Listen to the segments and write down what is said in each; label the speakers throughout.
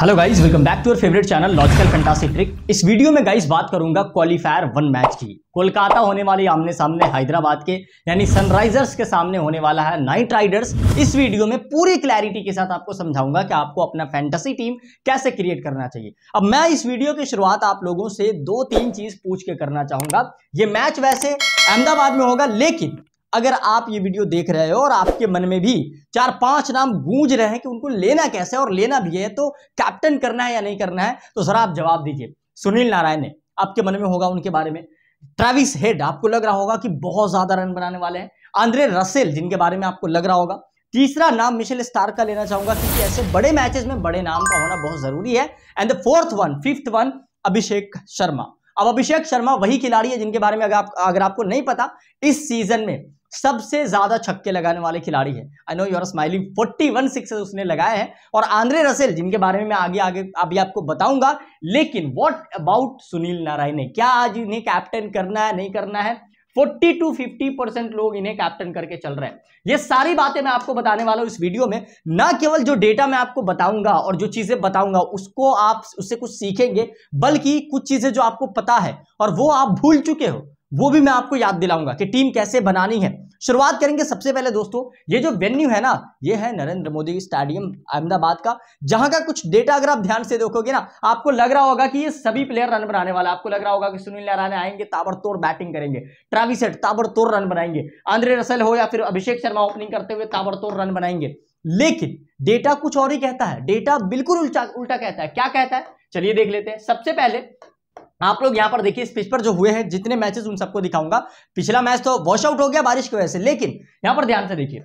Speaker 1: hello guys welcome back to your favourite channel logical fantasy trick इस video में guys बात करूंगा qualifier one match की कोलकाता होने वाली आमने सामने हैदराबाद के यानी सनराइजर्स के सामने होने वाला है नाइट राइडर्स इस वीडियो में पूरी क्लैरिटी के साथ आपको समझाऊंगा कि आपको अपना फैंटेसी टीम कैसे क्रिएट करना चाहिए अब मैं इस वीडियो की शुरुआत आप लोगों से दो तीन चीज पूछ के करना चाहूंगा ये मैच वैसे अहमदाबाद में होगा लेकिन अगर आप ये वीडियो देख रहे हो और आपके मन में भी चार पांच नाम गूंज रहे हैं कि उनको लेना कैसे है और लेना भी है तो कैप्टन करना है या नहीं करना है तो जरा आप जवाब दीजिए सुनील नारायण ने आपके मन में होगा उनके बारे में ट्रेविस हेड आपको लग रहा होगा कि बहुत ज्यादा रन बनाने वाले हैं आंद्रे रसेल जिनके बारे में आपको लग रहा होगा तीसरा नाम मिशेल स्टार का लेना चाहूंगा क्योंकि ऐसे बड़े मैचेस में बड़े नाम का होना बहुत जरूरी है and the fourth one fifth one Abhishek Sharma अब अभिषेक शर्मा वही खिलाड़ी है जिनके बारे में अगर आप अगर आपको नहीं पता इस सीजन में सबसे ज्यादा छक्के लगाने वाले खिलाड़ी है I know your smiling forty one sixes उसने लगाए हैं और आंद्रे रसेल जिनके बारे में मैं आगे आगे अभी आपको बताऊंगा लेकिन वॉट अबाउट सुनील नारायण ने क्या आज इन्हें कैप्टन करना है नहीं करना है 40 टू 50 परसेंट लोग इन्हें कैप्टन करके चल रहे हैं ये सारी बातें मैं आपको बताने वाला हूँ इस वीडियो में ना केवल जो डेटा मैं आपको बताऊंगा और जो चीज़ें बताऊंगा उसको आप उससे कुछ सीखेंगे बल्कि कुछ चीज़ें जो आपको पता है और वो आप भूल चुके हो वो भी मैं आपको याद दिलाऊंगा कि टीम कैसे बनानी है शुरुआत करेंगे सबसे पहले दोस्तों ये जो वेन्यू है ना ये है नरेंद्र मोदी स्टेडियम अहमदाबाद का जहां का कुछ डेटा अगर आप ध्यान से देखोगे ना आपको लग रहा होगा कि ये सभी प्लेयर रन बनाने वाला आपको लग रहा होगा कि सुनील नारायण आएंगे ताबड़तोड़ बैटिंग करेंगे ट्राविसेट ताबड़तोड़ रन बनाएंगे आंद्रे रसल हो या फिर अभिषेक शर्मा ओपनिंग करते हुए ताबड़तोड़ रन बनाएंगे लेकिन डेटा कुछ और ही कहता है डेटा बिल्कुल उल्टा उल्टा कहता है क्या कहता है चलिए देख लेते हैं सबसे पहले आप लोग यहाँ पर देखिए इस पिच पर जो हुए हैं जितने मैचेस उन सबको दिखाऊंगा पिछला मैच तो वॉश आउट हो गया बारिश की वजह से लेकिन यहाँ पर ध्यान से देखिए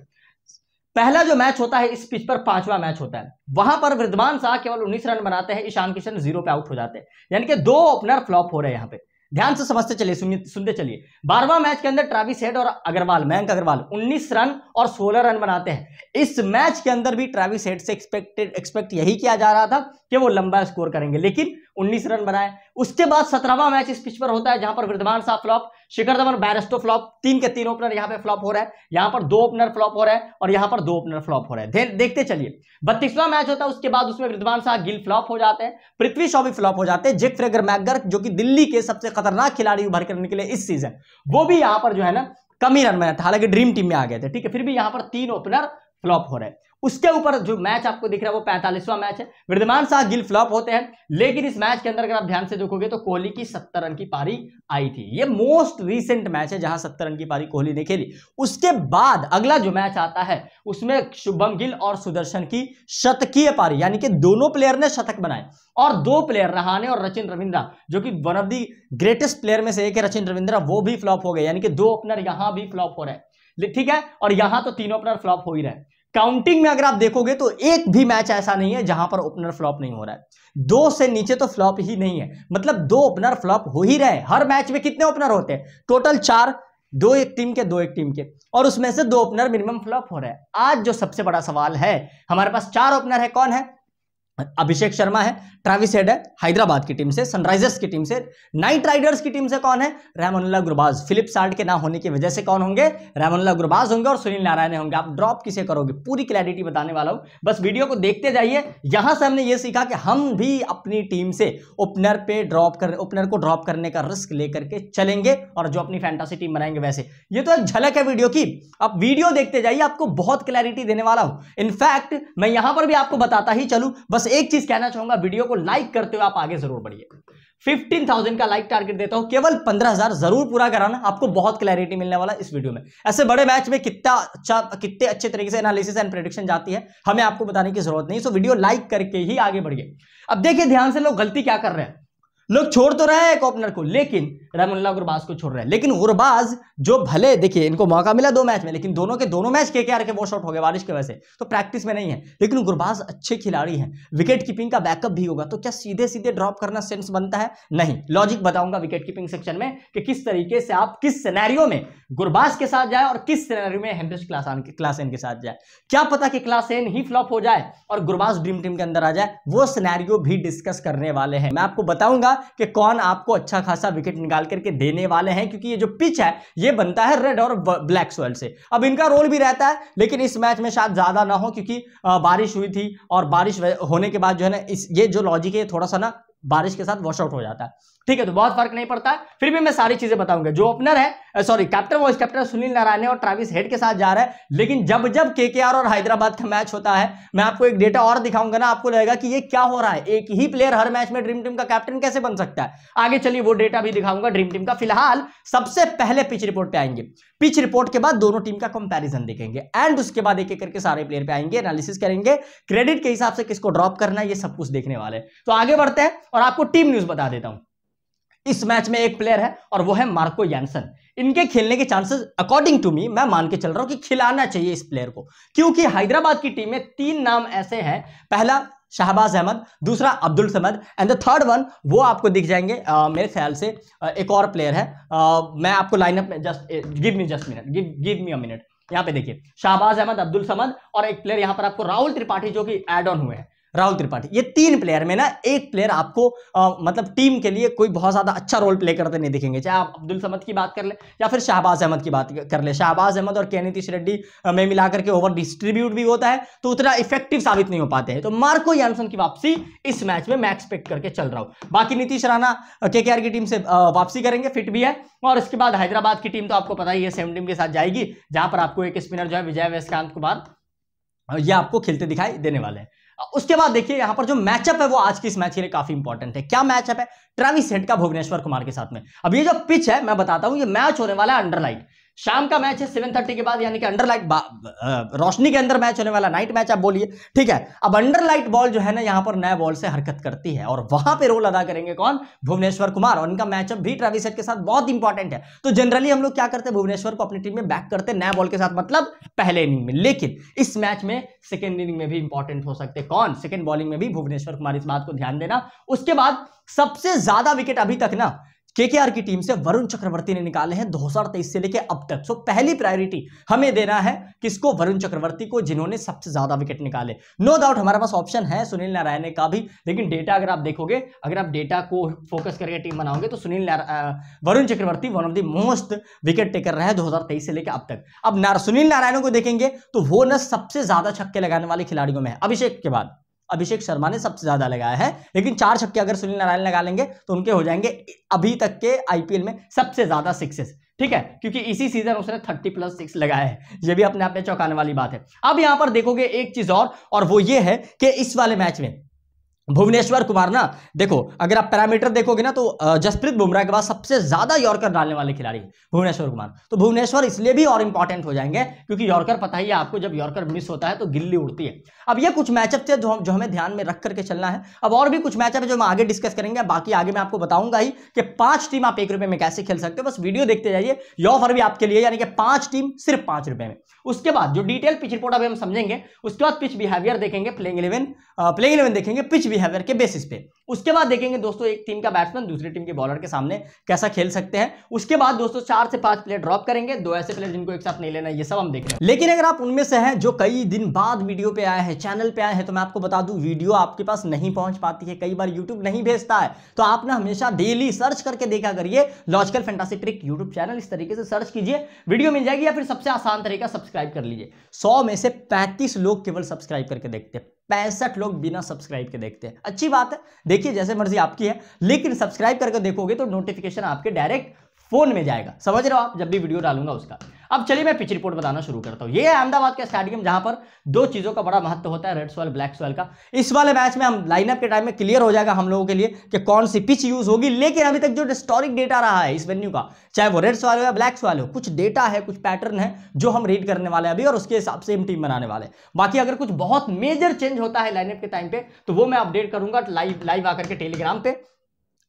Speaker 1: पहला जो मैच होता है इस पिच पर पांचवा मैच होता है वहां पर वृद्धमान शाह केवल 19 रन बनाते हैं ईशान किशन जीरो पे आउट हो जाते हैं यानी कि दो ओपनर फ्लॉप हो रहे हैं यहाँ पे ध्यान से समझते चलिए सुनते चलिए बारहवा मैच के अंदर ट्रैविस हेड और अग्रवाल मयंक अग्रवाल 19 रन और 16 रन बनाते हैं इस मैच के अंदर भी ट्रैविस हेड से एक्सपेक्टेड एक्सपेक्ट यही किया जा रहा था कि वो लंबा स्कोर करेंगे लेकिन उन्नीस रन बनाए उसके बाद सत्रहवा मैच इस पिच पर होता है जहां पर वृद्धमान साहब flop Shikhar Dhawan Bairstow flop तीन के तीन ओपनर यहां पे फ्लॉप हो रहा है यहां पर दो ओपनर फ्लॉप हो रहा है और यहां पर दो ओपनर फ्लॉप हो रहा है देखते चलिए बत्तीसवां मैच होता है उसके बाद उसमें वृद्धमान शाह गिल फ्लॉप हो जाते हैं पृथ्वी शॉ भी फ्लॉप हो जाते हैं जेक फ्रेगर मैगर जो कि दिल्ली के सबसे खतरनाक खिलाड़ी उभर करने के लिए इस सीजन वो भी यहां पर जो है ना कमी रन बनाया था हालांकि ड्रीम टीम में आ गए थे ठीक है फिर भी यहां पर तीन ओपनर फ्लॉप हो रहे हैं उसके ऊपर जो मैच आपको दिख रहा है वो पैंतालीसवां मैच है विद्यमान शाह गिल फ्लॉप होते हैं लेकिन इस मैच के अंदर अगर आप ध्यान से देखोगे तो कोहली की सत्तर रन की पारी आई थी ये मोस्ट रिसेंट मैच है जहां सत्तर रन की पारी कोहली ने खेली उसके बाद अगला जो मैच आता है उसमें शुभम गिल और सुदर्शन की शतकीय पारी यानी कि दोनों प्लेयर ने शतक बनाए और दो प्लेयर रहाने और रचिन रविंद्रा जो कि one of the greatest player में से एक है रचिन रविंद्रा वो भी फ्लॉप हो गए यानी कि दो ओपनर यहां भी फ्लॉप हो रहे हैं ठीक है और यहां तो तीन ओपनर फ्लॉप हो ही रहे हैं काउंटिंग में अगर आप देखोगे तो एक भी मैच ऐसा नहीं है जहां पर ओपनर फ्लॉप नहीं हो रहा है दो से नीचे तो फ्लॉप ही नहीं है मतलब दो ओपनर फ्लॉप हो ही रहे हैं हर मैच में कितने ओपनर होते हैं टोटल चार दो एक टीम के दो एक टीम के और उसमें से दो ओपनर मिनिमम फ्लॉप हो रहे हैं आज जो सबसे बड़ा सवाल है हमारे पास चार ओपनर है कौन है अभिषेक शर्मा है ट्रेविस हेड है हैदराबाद की टीम से सनराइजर्स की टीम से नाइट राइडर्स की टीम से कौन है रैमोनला गुरबाज फिलिप साल्ट के ना होने की वजह से कौन होंगे रैमोनला गुरबाज होंगे और सुनील नारायण होंगे आप ड्रॉप किसे करोगे पूरी क्लैरिटी बताने वाला हूं बस वीडियो को देखते जाइए यहां से हमने ये सीखा कि हम भी अपनी टीम से ओपनर पे ड्रॉप कर ओपनर को ड्रॉप करने का रिस्क लेकर के चलेंगे और जो अपनी फैंटासी टीम बनाएंगे वैसे ये तो एक झलक है वीडियो की आप वीडियो देखते जाइए आपको बहुत क्लैरिटी देने वाला हूं इनफैक्ट मैं यहां पर भी आपको बताता ही चलू बस एक चीज कहना चाहूंगा वीडियो को लाइक करते हुए आप आगे जरूर बढ़िए 15,000 का लाइक टारगेट देता हूं केवल 15,000 जरूर पूरा कराना आपको बहुत क्लैरिटी मिलने वाला इस वीडियो में ऐसे बड़े मैच में कितना अच्छा कितने अच्छे तरीके से एनालिसिस एंड प्रेडिक्शन जाती है हमें आपको बताने की जरूरत नहीं सो वीडियो लाइक करके ही आगे बढ़िए अब देखिए ध्यान से लोग गलती क्या कर रहे हैं लोग छोड़ तो रहे हैं एक ओपनर को लेकिन रमनुल्ला गुरबाज को छोड़ रहे हैं लेकिन गुरबाज जो भले देखिए इनको मौका मिला दो मैच में लेकिन दोनों के दोनों मैच के के आर के वॉश आउट हो गए बारिश की वजह से तो प्रैक्टिस में नहीं है लेकिन गुरबाज अच्छे खिलाड़ी हैं विकेट कीपिंग का बैकअप भी होगा तो क्या सीधे सीधे ड्रॉप करना सेंस बनता है नहीं लॉजिक बताऊंगा विकेट कीपिंग सेक्शन में कि किस तरीके से आप किस सिनेरियो में गुरबाज के साथ जाए और किस सिनेरियो में हेमरेज क्लासेन के साथ जाए क्या पता कि क्लासेन ही फ्लॉप हो जाए और गुरबाज ड्रीम टीम के अंदर आ जाए वो सिनेरियो भी डिस्कस करने वाले हैं मैं आपको बताऊंगा कि कौन आपको अच्छा खासा विकेट निकाल निकाल करके देने वाले हैं क्योंकि ये जो पिच है ये बनता है रेड और ब्लैक सोयल से अब इनका रोल भी रहता है लेकिन इस मैच में शायद ज़्यादा ना हो क्योंकि बारिश हुई थी और बारिश होने के बाद जो है ना इस ये जो लॉजिक है थोड़ा सा ना बारिश के साथ वॉश आउट हो जाता है ठीक है तो बहुत फर्क नहीं पड़ता फिर भी मैं सारी चीजें बताऊंगा जो ओपनर है sorry captain vice captain Sunil Narayan और ट्राविस हेड के साथ जा रहा है लेकिन जब जब के और हैदराबाद का मैच होता है मैं आपको एक डेटा और दिखाऊंगा ना आपको लगेगा कि ये क्या हो रहा है एक ही प्लेयर हर मैच में ड्रीम टीम का कैप्टन कैसे बन सकता है आगे चलिए वो डेटा भी दिखाऊंगा ड्रीम टीम का फिलहाल सबसे पहले पिच रिपोर्ट पे आएंगे पिच रिपोर्ट के बाद दोनों टीम का कंपेरिजन देखेंगे एंड उसके बाद एक एक करके सारे प्लेयर पे आएंगे एनालिसिस करेंगे क्रेडिट के हिसाब से किसको ड्रॉप करना ये सब कुछ देखने वाले तो आगे बढ़ते हैं और आपको टीम न्यूज बता देता हूं इस मैच में एक प्लेयर है और वो है मार्को यानसन इनके खेलने के चांसेस अकॉर्डिंग टू मी मैं मान के चल रहा हूं कि खिलाना चाहिए इस प्लेयर को क्योंकि हैदराबाद की टीम में तीन नाम ऐसे हैं पहला शाहबाज अहमद दूसरा Abdul Samad and the third one वो आपको दिख जाएंगे आ, मेरे ख्याल से एक और प्लेयर है आ, मैं आपको लाइनअप में just give me just minute give give me a minute यहाँ पे देखिए शाहबाज अहमद अब्दुल समद और एक प्लेयर यहाँ पर आपको राहुल त्रिपाठी जो कि एड ऑन हुए हैं राहुल त्रिपाठी ये तीन प्लेयर में ना एक प्लेयर आपको आ, मतलब टीम के लिए कोई बहुत ज़्यादा अच्छा रोल प्ले करते नहीं दिखेंगे चाहे आप अब्दुल समद की बात कर ले या फिर शाहबाज अहमद की बात कर ले शाहबाज अहमद और के नीतीश रेड्डी में मिलाकर के ओवर डिस्ट्रीब्यूट भी होता है तो उतना इफेक्टिव साबित नहीं हो पाते हैं तो मार्को यानसन की वापसी इस मैच में मैं एक्सपेक्ट करके चल रहा हूं बाकी नीतीश राणा के की टीम से वापसी करेंगे फिट भी है और इसके बाद हैदराबाद की टीम तो आपको पता ही है सेम टीम के साथ जाएगी जहां पर आपको एक स्पिनर जो है विजय वैसकांत कुमार ये आपको खेलते दिखाई देने वाले हैं उसके बाद देखिए यहां पर जो मैचअप है वो आज की इस मैच के लिए काफी इंपॉर्टेंट है क्या मैचअप है ट्रेविस हेड का भुवनेश्वर कुमार के साथ में अब ये जो पिच है मैं बताता हूं ये मैच होने वाला है अंडरलाइट शाम का मैच है सेवन थर्टी के बाद यानी कि अंडरलाइट रोशनी के अंदर मैच होने वाला नाइट मैच आप बोलिए ठीक है अब अंडरलाइट बॉल जो है ना यहां पर नए बॉल से हरकत करती है और वहां पे रोल अदा करेंगे कौन भुवनेश्वर कुमार और इनका मैचअप भी ट्रेविस के साथ बहुत इंपॉर्टेंट है तो जनरली हम लोग क्या करते हैं भुवनेश्वर को अपनी टीम में बैक करते हैं नए बॉल के साथ मतलब पहले इनिंग में लेकिन इस मैच में सेकेंड इनिंग में भी इंपॉर्टेंट हो सकते कौन सेकेंड बॉलिंग में भी भुवनेश्वर कुमार इस बात को ध्यान देना उसके बाद सबसे ज्यादा विकेट अभी तक ना केकेआर की टीम से वरुण चक्रवर्ती ने निकाले हैं 2023 से लेकर अब तक सो पहली प्रायोरिटी हमें देना है किसको वरुण चक्रवर्ती को जिन्होंने सबसे ज्यादा विकेट निकाले नो डाउट हमारे पास ऑप्शन है सुनील नारायण का भी लेकिन डेटा अगर आप देखोगे अगर आप डेटा को फोकस करके टीम बनाओगे तो Sunil Varun Chakravarthy one of the most wicket taker रहे दो से लेकर अब तक अब सुनील नारायण को देखेंगे तो वो न सबसे ज्यादा छक्के लगाने वाले खिलाड़ियों में है अभिषेक के बाद अभिषेक शर्मा ने सबसे ज्यादा लगाया है लेकिन चार छक्के अगर सुनील नारायण लगा लेंगे तो उनके हो जाएंगे अभी तक के आईपीएल में सबसे ज्यादा सिक्सेस ठीक है क्योंकि इसी सीजन उसने 30 प्लस सिक्स लगाया है यह भी अपने आप में चौंकाने वाली बात है अब यहां पर देखोगे एक चीज और और वो ये है कि इस वाले मैच में भुवनेश्वर कुमार ना देखो अगर आप पैरामीटर देखोगे ना तो जसप्रीत बुमराह के बाद सबसे ज्यादा यॉर्कर डालने वाले खिलाड़ी भुवनेश्वर कुमार तो भुवनेश्वर इसलिए भी और इंपॉर्टेंट हो जाएंगे क्योंकि यॉर्कर पता ही है आपको जब यॉर्कर मिस होता है तो गिल्ली उड़ती है अब ये कुछ मैचअप थे जो जो हमें ध्यान में रख करके चलना है अब और भी कुछ मैचअप है जो हम आगे डिस्कस करेंगे बाकी आगे मैं आपको बताऊंगा ही कि पांच टीम आप एक रुपए में कैसे खेल सकते हो बस वीडियो देखते जाइए यॉफर भी आपके लिए यानी कि पांच टीम सिर्फ पांच रुपए में उसके बाद जो डिटेल पिच रिपोर्ट अभी हम समझेंगे उसके बाद पिच बिहेवियर देखेंगे प्लेइंग इलेवन प्लेइंग इलेवन देखेंगे पिच बिहेवियर बिहेवियर के बेसिस पे उसके बाद देखेंगे दोस्तों एक टीम का बैट्समैन दूसरी टीम के बॉलर के सामने कैसा खेल सकते हैं उसके बाद दोस्तों चार से पांच प्लेयर ड्रॉप करेंगे दो ऐसे प्लेयर जिनको एक साथ नहीं लेना ये सब हम देख रहे हैं लेकिन अगर आप उनमें से हैं जो कई दिन बाद वीडियो पे आए हैं चैनल पे आए हैं तो मैं आपको बता दू वीडियो आपके पास नहीं पहुंच पाती है कई बार यूट्यूब नहीं भेजता है तो आपने हमेशा डेली सर्च करके देखा करिए logical fantasy trick YouTube channel इस तरीके से सर्च कीजिए वीडियो मिल जाएगी या फिर सबसे आसान तरीका सब्सक्राइब कर लीजिए सौ में से पैंतीस लोग केवल सब्सक्राइब करके देखते हैं पैंसठ लोग बिना सब्सक्राइब के देखते हैं अच्छी बात है देखिए जैसे मर्जी आपकी है लेकिन सब्सक्राइब करके देखोगे तो नोटिफिकेशन आपके डायरेक्ट फोन में जाएगा समझ रहे हो आप जब भी वीडियो डालूंगा उसका अब चलिए मैं पिच रिपोर्ट बताना शुरू करता हूँ ये है अहमदाबाद का स्टेडियम जहां पर दो चीज़ों का बड़ा महत्व होता है रेड सॉयल ब्लैक सॉयल का इस वाले मैच में हम लाइनअप के टाइम में क्लियर हो जाएगा हम लोगों के लिए कि कौन सी पिच यूज होगी लेकिन अभी तक जो हिस्टोरिक डेटा रहा है इस वेन्यू का चाहे वो रेड सॉयल हो या ब्लैक सॉयल हो कुछ डेटा है कुछ पैटर्न है जो हम रीड करने वाले हैं अभी और उसके हिसाब से हम टीम बनाने वाले बाकी अगर कुछ बहुत मेजर चेंज होता है लाइनअप के टाइम पे तो वो मैं अपडेट करूंगा लाइव लाइव आकर के टेलीग्राम पे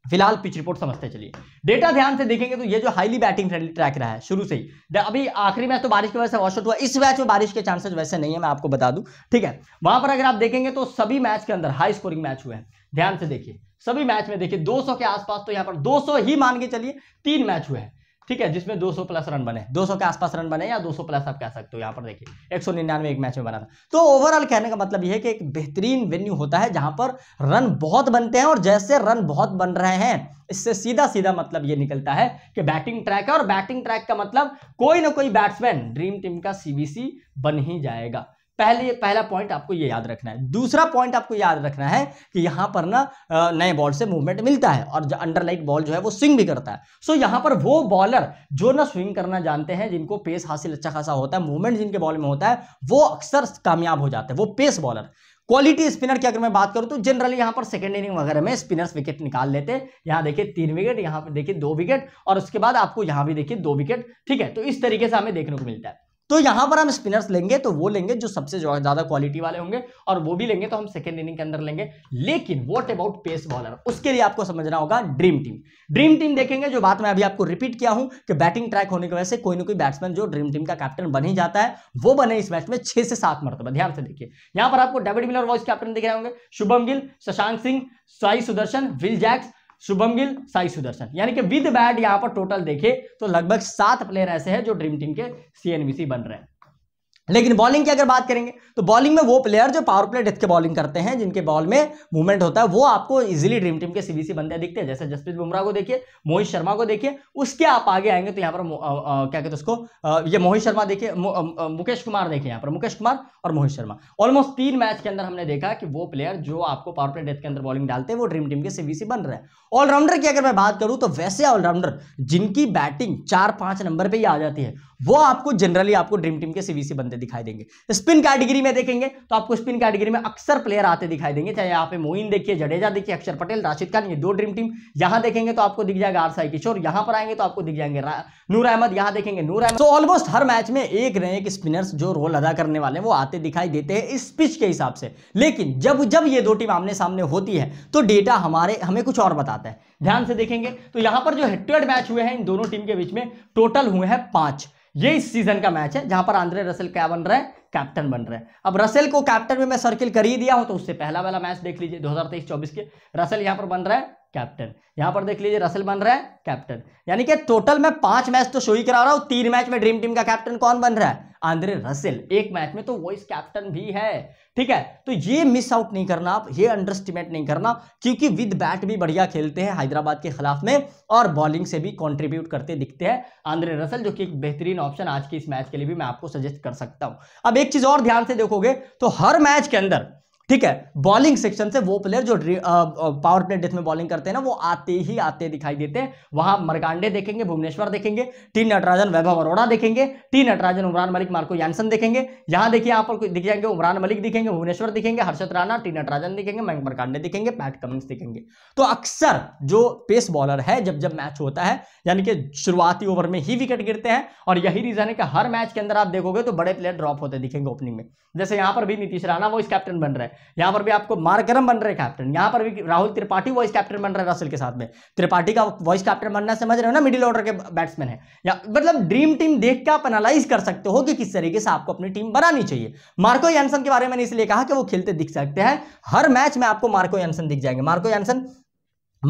Speaker 1: फिलहाल पिच रिपोर्ट समझते चलिए डेटा ध्यान से देखेंगे तो ये जो हाईली बैटिंग फ्रेंडली ट्रैक रहा है शुरू से ही अभी आखिरी मैच तो बारिश की वजह से वॉशआउट हुआ इस मैच में बारिश के चांसेस वैसे नहीं है मैं आपको बता दूं ठीक है वहां पर अगर आप देखेंगे तो सभी मैच के अंदर हाई स्कोरिंग मैच हुए हैं ध्यान से देखिए सभी मैच में देखिए दो के आसपास तो यहाँ पर दो ही मान के चलिए तीन मैच हुए हैं ठीक है जिसमें 200 प्लस रन बने 200 के आसपास रन बने या 200 प्लस आप कह सकते हो यहाँ पर देखिए एक सौ एक मैच में बना था तो ओवरऑल कहने का मतलब यह है कि एक बेहतरीन वेन्यू होता है जहां पर रन बहुत बनते हैं और जैसे रन बहुत बन रहे हैं इससे सीधा सीधा मतलब ये निकलता है कि बैटिंग ट्रैक है और बैटिंग ट्रैक का मतलब कोई ना कोई बैट्समैन ड्रीम टीम का सीबीसी बन ही जाएगा पहले पहला पॉइंट आपको ये याद रखना है दूसरा पॉइंट आपको याद रखना है कि यहाँ पर ना नए बॉल से मूवमेंट मिलता है और अंडर अंडरलाइट बॉल जो है वो स्विंग भी करता है सो यहाँ पर वो बॉलर जो ना स्विंग करना जानते हैं जिनको पेस हासिल अच्छा खासा होता है मूवमेंट जिनके बॉल में होता है वो अक्सर कामयाब हो जाते हैं वो पेस बॉलर क्वालिटी स्पिनर की अगर मैं बात करूं तो जनरली यहां पर सेकेंड इनिंग वगैरह में स्पिनर्स विकेट निकाल लेते हैं यहां देखिए तीन विकेट यहां पर देखिए दो विकेट और उसके बाद आपको यहां भी देखिए दो विकेट ठीक है तो इस तरीके से हमें देखने को मिलता है तो यहाँ पर हम स्पिनर्स लेंगे तो वो लेंगे जो सबसे ज़्यादा क्वालिटी वाले होंगे और वो भी लेंगे तो हम सेकेंड इनिंग के अंदर लेंगे लेकिन वॉट अबाउट पेस बॉलर उसके लिए आपको समझना होगा ड्रीम टीम ड्रीम टीम देखेंगे जो बात मैं अभी आपको रिपीट किया हूं कि बैटिंग ट्रैक होने की वजह से कोई ना कोई बैट्समैन जो ड्रीम टीम का कैप्टन बन ही जाता है वो बने इस मैच में छह से सात मरतबा ध्यान से देखिए यहां पर आपको डेविड मिलर वॉइस कैप्टन दिख रहे होंगे शुभम गिल शशांक सिंह स्वाई सुदर्शन विल जैक्स शुभम गिल साई सुदर्शन यानी कि विद बैट यहाँ पर टोटल देखे तो लगभग सात प्लेयर ऐसे हैं जो ड्रीम टीम के सीएनबीसी बन रहे हैं लेकिन बॉलिंग की अगर बात करेंगे तो बॉलिंग में वो प्लेयर जो पावर प्ले डेथ के बॉलिंग करते हैं जिनके बॉल में मूवमेंट होता है वो आपको इजीली ड्रीम टीम के सीबीसी बनते दिखते हैं जैसे जसप्रीत बुमराह को देखिए मोहित शर्मा को देखिए उसके आप आगे आएंगे तो यहाँ पर आ, आ, क्या कहते हैं उसको ये मोहित शर्मा देखिए मुकेश कुमार देखिए यहाँ पर मुकेश कुमार और मोहित शर्मा ऑलमोस्ट तीन मैच के अंदर हमने देखा कि वो प्लेयर जो आपको पावर प्ले डेथ के अंदर बॉलिंग डालते हैं वो ड्रीम टीम के सीबीसी बन रहे हैं ऑलराउंडर की अगर मैं बात करूँ तो वैसे ऑलराउंडर जिनकी बैटिंग चार पाँच नंबर पर ही आ जाती है वो आपको जनरली आपको ड्रीम टीम के सीबीसी बनते दिखाई देंगे स्पिन कैटेगरी में देखेंगे तो आपको स्पिन कैटेगरी में अक्सर प्लेयर आते दिखाई देंगे चाहे यहाँ पे मोइन देखिए जडेजा देखिए अक्षर पटेल राशिद खान ये दो ड्रीम टीम यहां देखेंगे तो आपको दिख जाएगा आरसाई किशोर यहां पर आएंगे तो आपको दिख जाएंगे नूर अहमद यहां देखेंगे नूर अहमद तो ऑलमोस्ट हर मैच में एक न एक स्पिनर्स जो रोल अदा करने वाले वो आते दिखाई देते हैं इस पिच के हिसाब से लेकिन जब जब ये दो टीम आमने सामने होती है तो डेटा हमारे हमें कुछ और बताता है ध्यान से देखेंगे तो यहां पर जो हेड मैच हुए हैं इन दोनों टीम के बीच में टोटल हुए हैं पांच ये इस सीजन का मैच है जहां पर आंद्रे रसेल क्या बन रहे हैं कैप्टन बन रहे हैं अब रसेल को कैप्टन में मैं सर्किल कर ही दिया हूं तो उससे पहला वाला मैच देख लीजिए 2023-24 के रसेल यहां पर बन रहा है कैप्टन यहां पर देख लीजिए रसेल बन रहा है कैप्टन यानी कि टोटल में पांच मैच तो शो ही करा रहा हूं तीन मैच में ड्रीम टीम का कैप्टन कौन बन रहा है आंद्रे रसेल एक मैच में तो वॉइस कैप्टन भी है ठीक है तो ये मिस आउट नहीं करना आप ये अंडरस्टिमेट नहीं करना क्योंकि विद बैट भी बढ़िया खेलते हैं हैदराबाद के खिलाफ में और बॉलिंग से भी कॉन्ट्रीब्यूट करते दिखते हैं आंद्रे रसल जो कि एक बेहतरीन ऑप्शन आज के इस मैच के लिए भी मैं आपको सजेस्ट कर सकता हूं अब एक चीज और ध्यान से देखोगे तो हर मैच के अंदर ठीक है बॉलिंग सेक्शन से वो प्लेयर जो पावर प्लेट डेथ में बॉलिंग करते हैं ना वो आते ही आते दिखाई देते हैं वहां मरकांडे देखेंगे भुवनेश्वर देखेंगे टी नटराजन वैभव अरोड़ा देखेंगे T Natarajan Umran Malik Marco Jansen देखेंगे यहां देखिए आप दिख जाएंगे उमरान मलिक दिखेंगे भुवनेश्वर दिखेंगे हर्षद राणा टी नटराजन दिखेंगे मैं मरकांडे दिखेंगे पैट कमिंग्स दिखेंगे तो अक्सर जो पेस बॉलर है जब जब मैच होता है यानी कि शुरुआती ओवर में ही विकेट गिरते हैं और यही रीजन है कि हर मैच के अंदर आप देखोगे तो बड़े प्लेयर ड्रॉप होते दिखेंगे ओपनिंग में जैसे यहां पर भी नीतीश राणा वो इस कैप्टन बन रहे हैं यहाँ पर भी आपको मार्गरम बन रहे कैप्टन यहाँ पर भी राहुल त्रिपाठी वॉइस कैप्टन बन रहे रसल के साथ में त्रिपाठी का वॉइस कैप्टन बनना समझ रहे हो ना मिडिल ऑर्डर के बैट्समैन है या मतलब ड्रीम टीम देख के आप एनालाइज कर सकते हो कि किस तरीके से आपको अपनी टीम बनानी चाहिए मार्को यानसन के बारे में इसलिए कहा कि वो खेलते दिख सकते हैं हर मैच में आपको मार्को यानसन दिख जाएंगे Marco Jansen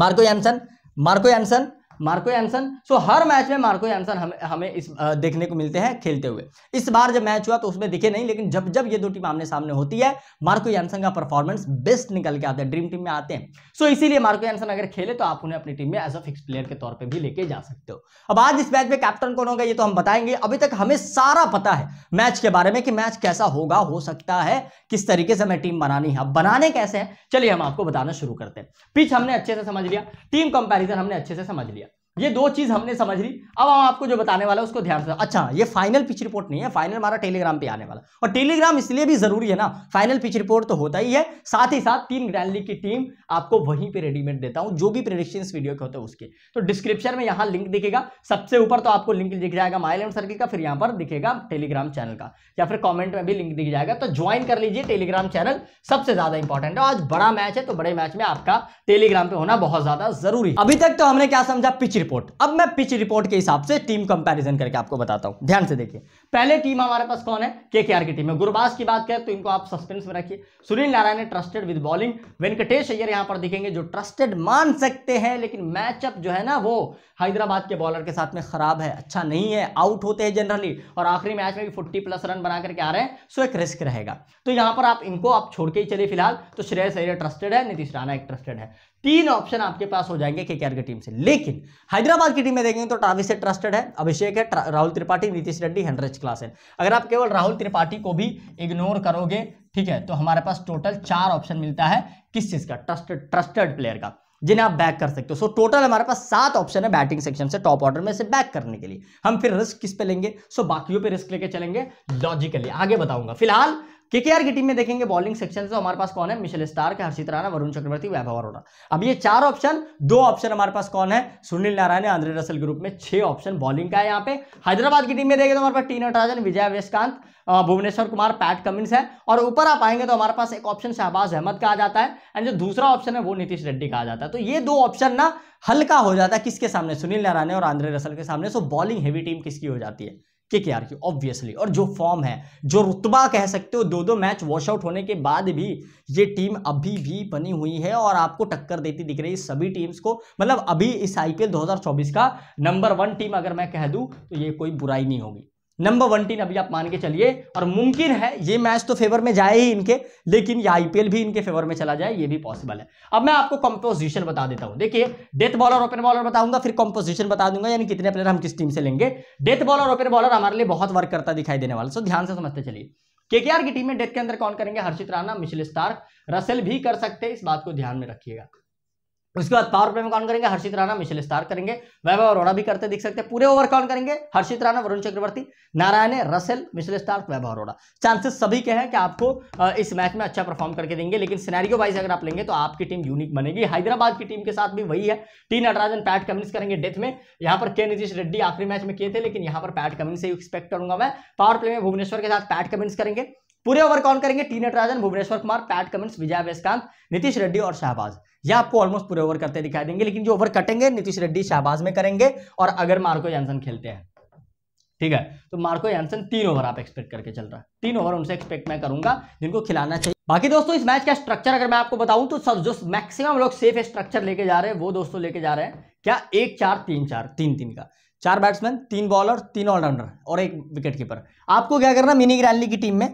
Speaker 1: Marco Jansen Marco Jansen Marco Jansen so हर मैच में मार्को एमसन हम हमें इस देखने को मिलते हैं खेलते हुए इस बार जब मैच हुआ तो उसमें दिखे नहीं लेकिन जब जब ये दो टीम आमने सामने होती है मार्को एमसन का परफॉर्मेंस बेस्ट निकल के आता है ड्रीम टीम में आते हैं सो इसीलिए मार्को एमसन अगर खेले तो आप उन्हें अपनी टीम में एज अ फिक्स प्लेयर के तौर पर भी लेके जा सकते हो अब आज इस मैच में कैप्टन कौन होगा ये तो हम बताएंगे अभी तक हमें सारा पता है मैच के बारे में कि मैच कैसा होगा हो सकता है किस तरीके से हमें टीम बनानी है अब बनाने कैसे हैं चलिए हम आपको बताना शुरू करते हैं पिच हमने अच्छे से समझ लिया टीम कंपैरिजन हमने अच्छे से समझ लिया ये दो चीज हमने समझ ली अब हम आपको जो बताने वाला है उसको ध्यान से अच्छा ये फाइनल पिच रिपोर्ट नहीं है फाइनल हमारा टेलीग्राम पे आने वाला और टेलीग्राम इसलिए भी जरूरी है ना फाइनल पिच रिपोर्ट तो होता ही है साथ ही साथ तीन ग्रैंड लीग की टीम आपको वहीं पे रेडीमेड देता हूं जो भी प्रेडिक्शन वीडियो के होते हैं उसके तो डिस्क्रिप्शन में यहाँ लिंक दिखेगा सबसे ऊपर तो आपको लिंक दिख जाएगा माइल सर्किल का फिर यहाँ पर दिखेगा टेलीग्राम चैनल का या फिर कॉमेंट में भी लिंक दिख जाएगा तो ज्वाइन कर लीजिए टेलीग्राम चैनल सबसे ज्यादा इंपॉर्टेंट है आज बड़ा मैच है तो बड़े मैच में आपका टेलीग्राम पे होना बहुत ज्यादा जरूरी अभी तक तो हमने क्या समझा पिच रिपोर्ट अब मैं पिच रिपोर्ट के हिसाब से टीम कंपैरिजन करके आपको बताता हूं ध्यान से देखिए पहले टीम हमारे पास कौन है केकेआर की टीम है गुरबाज की बात करें तो इनको आप सस्पेंस में रखिए सुनील नारायण है trusted with bowling Venkatesh Iyer यहां पर दिखेंगे जो ट्रस्टेड मान सकते हैं लेकिन मैचअप जो है ना वो हैदराबाद के बॉलर के साथ में खराब है अच्छा नहीं है आउट होते हैं जनरली और आखिरी मैच में भी फोर्टी प्लस रन बना करके आ रहे हैं सो एक रिस्क रहेगा तो यहां पर आप इनको आप छोड़ के ही चलिए फिलहाल तो श्रेयस अय्यर ट्रस्टेड है नीतीश राणा एक ट्रस्टेड है तीन ऑप्शन आपके पास हो जाएंगे के की टीम से लेकिन हैदराबाद की टीम में देखेंगे तो ट्राविस से ट्रस्टेड है अभिषेक है राहुल त्रिपाठी नीतीश रेड्डी हेनरिच है अगर आप केवल राहुल त्रिपाठी को भी इग्नोर करोगे ठीक है तो हमारे पास टोटल चार ऑप्शन मिलता है किस चीज का ट्रस्टेड ट्रस्टेड प्लेयर का जिन्हें आप बैक कर सकते हो सो टोटल हमारे पास सात ऑप्शन है बैटिंग सेक्शन से टॉप ऑर्डर में से बैक करने के लिए हम फिर रिस्क किस पे लेंगे सो बाकियों पे रिस्क लेके चलेंगे लॉजिकली आगे बताऊंगा फिलहाल केकेआर की टीम में देखेंगे बॉलिंग सेक्शन तो हमारे पास कौन है मिशेल स्टार्क हर्षित राणा वरुण चक्रवर्ती वैभव अरोड़ा अब ये चार ऑप्शन दो ऑप्शन हमारे पास कौन है Sunil Narayan Andre Russell group में छह ऑप्शन बॉलिंग का है यहाँ पे हैदराबाद की टीम में देखेंगे तो हमारे पास टी नटराजन विजय वेस्कांत भुवनेश्वर कुमार पैट कमिंस है और ऊपर आप आएंगे तो हमारे पास एक ऑप्शन शहबाज अहमद का आ जाता है एंड जो दूसरा ऑप्शन है वो नीतीश रेड्डी का आ जाता है तो ये दो ऑप्शन ना हल्का हो जाता है किसके सामने सुनील नारायण और आंद्रे रसल के सामने सो बॉलिंग हेवी टीम किसकी हो जाती है के के आर की ऑब्वियसली और जो फॉर्म है जो रुतबा कह सकते हो दो दो मैच वॉश आउट होने के बाद भी ये टीम अभी भी बनी हुई है और आपको टक्कर देती दिख रही है सभी टीम्स को मतलब अभी इस आईपीएल 2024 का नंबर वन टीम अगर मैं कह दूं तो ये कोई बुराई नहीं होगी नंबर वन टीम अभी आप मान के चलिए और मुमकिन है ये मैच तो फेवर में जाए ही इनके लेकिन ये आईपीएल भी इनके फेवर में चला जाए ये भी पॉसिबल है अब मैं आपको कंपोजिशन बता देता हूं देखिए डेथ बॉलर ओपन बॉलर बताऊंगा फिर कंपोजिशन बता दूंगा यानी कितने प्लेयर हम किस टीम से लेंगे डेथ बॉलर ओपन बॉलर हमारे लिए बहुत वर्क करता दिखाई देने वाला सो ध्यान से समझते चलिए केकेआर की टीम में डेथ के अंदर कौन करेंगे Harshit Rana Mitchell Starc Russell भी कर सकते इस बात को ध्यान में रखिएगा उसके बाद पावर प्ले में कौन करेंगे हर्षित राणा मिशेल स्टार करेंगे वैभव अरोड़ा भी करते दिख सकते हैं पूरे ओवर कौन करेंगे Harshit Rana Varun Chakravarthy Narayan Russell Mitchell Starc Vaibhav Arora chances सभी के हैं कि आपको इस मैच में अच्छा परफॉर्म करके देंगे लेकिन सिनेरियो वाइज अगर आप लेंगे तो आपकी टीम यूनिक बनेगी हैदराबाद की टीम के साथ भी वही है टी नटराजन पैट कमिंस करेंगे डेथ में यहाँ पर के नीतीश रेड्डी आखिरी मैच में किए थे लेकिन यहाँ पर पैट कमिंस से एक्सपेक्ट करूंगा मैं पावर प्ले में भुवनेश्वर के साथ पैट कमिंस करेंगे पूरे ओवर कौन करेंगे T Natarajan Bhuvneshwar Kumar Pat Cummins Vijay वेस्कांत नीतीश रेड्डी और शाहबाज या आपको ऑलमोस्ट पूरे ओवर करते दिखाई देंगे लेकिन जो ओवर कटेंगे नीतीश रेड्डी शाहबाज में करेंगे और अगर मार्को जैनसन खेलते हैं ठीक है तो मार्को जैनसन तीन ओवर आप एक्सपेक्ट करके चल रहा है तीन ओवर उनसे एक्सपेक्ट मैं करूंगा जिनको खिलाना चाहिए बाकी दोस्तों इस मैच का स्ट्रक्चर अगर मैं आपको बताऊं तो सब जो मैक्सिमम लोग सेफ स्ट्रक्चर लेके जा रहे हैं वो दोस्तों लेके जा रहे हैं क्या एक चार तीन चार तीन तीन का चार बैट्समैन तीन बॉलर तीन ऑलराउंडर और एक विकेट कीपर आपको क्या करना मिनी ग्रैंडली की टीम में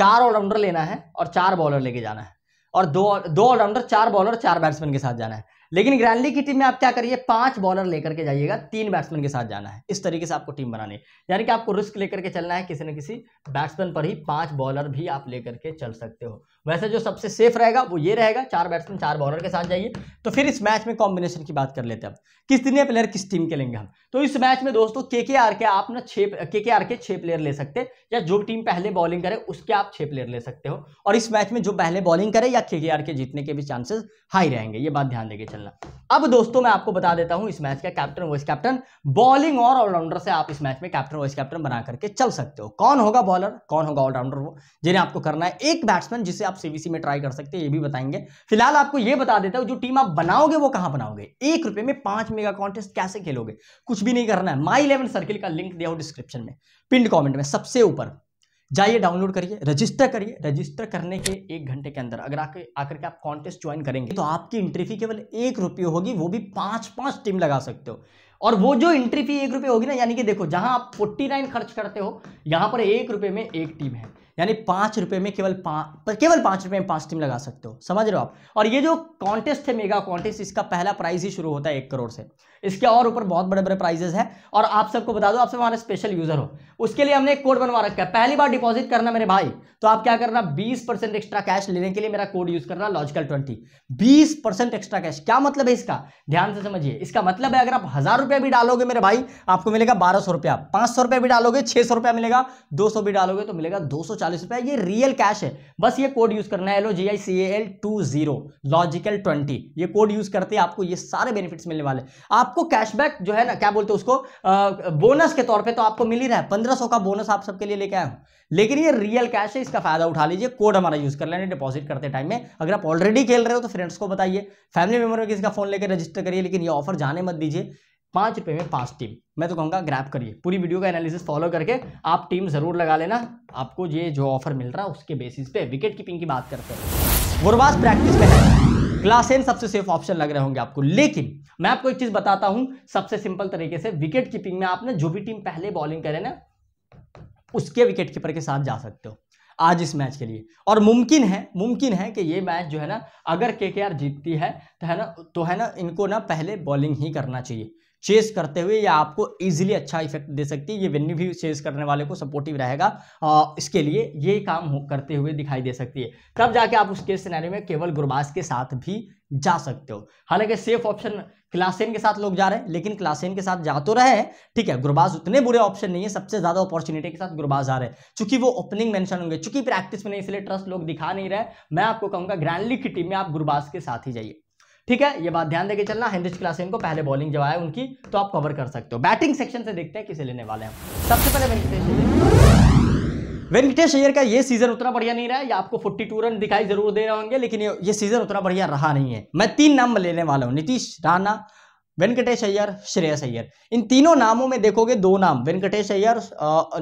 Speaker 1: चार ऑलराउंडर लेना है और चार बॉलर लेके जाना है और दो दो ऑलराउंडर चार बॉलर चार बैट्समैन के साथ जाना है लेकिन ग्रैंडली की टीम में आप क्या करिए पांच बॉलर लेकर के जाइएगा तीन बैट्समैन के साथ जाना है इस तरीके से आपको टीम बनानी है यानी कि आपको रिस्क लेकर के चलना है किसी न किसी बैट्समैन पर ही पांच बॉलर भी आप लेकर के चल सकते हो वैसे जो सबसे सेफ रहेगा वो ये रहेगा चार बैट्समैन चार बॉलर के साथ जाइए तो फिर इस मैच में कॉम्बिनेशन की बात कर लेते हैं हम किस दिन प्लेयर किस टीम के लेंगे हम तो इस मैच में दोस्तों के के आर के आप ना छः के के आर के छः प्लेयर ले सकते हैं या जो टीम पहले बॉलिंग करे उसके आप छः प्लेयर ले सकते हो और इस मैच में जो पहले बॉलिंग करे या के के आर के जीतने के भी चांसेस हाई रहेंगे ये बात ध्यान देके चलना अब दोस्तों मैं आपको बता देता हूँ इस मैच का कैप्टन वाइस कैप्टन बॉलिंग और ऑलराउंडर से आप इस मैच में कैप्टन वाइस कैप्टन बना करके चल सकते हो कौन होगा बॉलर कौन होगा ऑलराउंडर वो जिन्हें आपको करना है एक बैट्समैन जिसे आप आप सीबीसी में ट्राई कर सकते हैं ये भी बताएंगे फिलहाल आपको ये बता देता हूँ जो टीम आप बनाओगे वो कहाँ बनाओगे एक रुपये में पांच मेगा कॉन्टेस्ट कैसे खेलोगे कुछ भी नहीं करना है माई इलेवन सर्किल का लिंक दिया डिस्क्रिप्शन में पिंड कॉमेंट में सबसे ऊपर जाइए डाउनलोड करिए रजिस्टर करिए रजिस्टर करने के एक घंटे के अंदर अगर आके आकर के आप कॉन्टेस्ट ज्वाइन करेंगे तो आपकी एंट्री फी केवल एक रुपये होगी वो भी पाँच पाँच टीम लगा सकते हो और वो जो एंट्री फी एक रुपये होगी ना यानी कि देखो जहां आप 49 खर्च करते हो यहां पर एक रुपये में एक टीम है यानी पाँच रुपये में केवल पाँच केवल पाँच रुपये में पाँच टीम लगा सकते हो समझ रहे हो आप और ये जो कॉन्टेस्ट है मेगा कॉन्टेस्ट इसका पहला प्राइज ही शुरू होता है एक करोड़ से इसके और ऊपर बहुत बड़े बड़े प्राइजेस हैं और आप सबको बता दो आप सब हमारे स्पेशल यूज़र हो उसके लिए हमने एक कोड बनवा रखा है पहली बार डिपॉजिट करना मेरे भाई तो आप क्या करना 20 परसेंट एक्स्ट्रा कैश लेने के लिए मेरा कोड यूज़ करना लॉजिकल ट्वेंटी बीस परसेंट एक्स्ट्रा कैश क्या मतलब है इसका ध्यान से समझिए इसका मतलब है अगर आप हज़ार रुपया भी डालोगे मेरे भाई आपको मिलेगा बारह सौ रुपया पांच सौ रुपया भी डालोगे छह सौ रुपया मिलेगा दो सौ भी डालोगे तो मिलेगा दो सौ चालीस रुपया ये रियल कैश है बस ये कोड यूज़ करना है L G I C L two zero logical twenty ये कोड यूज़ करते आपको ये सारे बेनिफिट्स मिलने वाले आप आपको कैशबैक जो है ना क्या बोलते हैं उसको आ, बोनस के तौर पे तो आपको मिल ही रहा है पंद्रह सौ का बोनस आप सबके लिए लेके आया हूँ लेकिन ये रियल कैश है इसका फायदा उठा लीजिए कोड हमारा यूज कर लेना डिपॉजिट करते टाइम में अगर आप ऑलरेडी खेल रहे हो तो फ्रेंड्स को बताइए फैमिली मेंबर में किसका फोन लेकर रजिस्टर करिए लेकिन ये ऑफर जाने मत दीजिए पाँच रुपये में पाँच टीम मैं तो कहूँगा ग्रैप करिए पूरी वीडियो का एनालिसिस फॉलो करके आप टीम ज़रूर लगा लेना आपको ये जो ऑफर मिल रहा है उसके बेसिस पे विकेट कीपिंग की बात करते हैं गुरबाज प्रैक्टिस में है ग्लासेन सबसे सेफ ऑप्शन लग रहे होंगे आपको लेकिन मैं आपको एक चीज़ बताता हूं सबसे सिंपल तरीके से विकेट कीपिंग में आपने जो भी टीम पहले बॉलिंग करे ना उसके विकेट कीपर के साथ जा सकते हो आज इस मैच के लिए और मुमकिन है मुमकिन है कि ये मैच जो है ना अगर के जीतती है तो है ना तो है ना इनको ना पहले बॉलिंग ही करना चाहिए चेस करते हुए ये आपको इजीली अच्छा इफेक्ट दे सकती है ये वेन्यू भी चेस करने वाले को सपोर्टिव रहेगा आ, इसके लिए ये काम करते हुए दिखाई दे सकती है तब जाके आप उसके सिनेरियो में केवल गुरबाज के साथ भी जा सकते हो हालांकि सेफ ऑप्शन क्लासेन के साथ लोग जा रहे हैं लेकिन क्लासेन के साथ जा तो रहे हैं ठीक है गुरबाज उतने बुरे ऑप्शन नहीं है सबसे ज्यादा अपॉर्चुनिटी के साथ गुरबाज आ रहे हैं चूंकि वो ओपनिंग मेंशन होंगे चूंकि प्रैक्टिस में नहीं इसलिए ट्रस्ट लोग दिखा नहीं रहे मैं आपको कहूंगा ग्रैंडली की टीम में आप गुरबाज के साथ ही जाइए ठीक है ये बात ध्यान देकर चलना हेनरिच क्लास को पहले बॉलिंग जब आए उनकी तो आप कवर कर सकते हो बैटिंग सेक्शन से देखते हैं किसे लेने वाले हैं सबसे पहले वेंकटेश वेंकटेश अयर का ये सीजन उतना बढ़िया नहीं रहा है आपको 42 रन दिखाई जरूर दे रहे होंगे लेकिन ये, ये सीजन उतना बढ़िया रहा नहीं है मैं तीन नाम लेने वाला हूँ नीतीश राणा वेंकटेश अय्यर श्रेयस अय्यर इन तीनों नामों में देखोगे दो नाम वेंकटेश अय्यर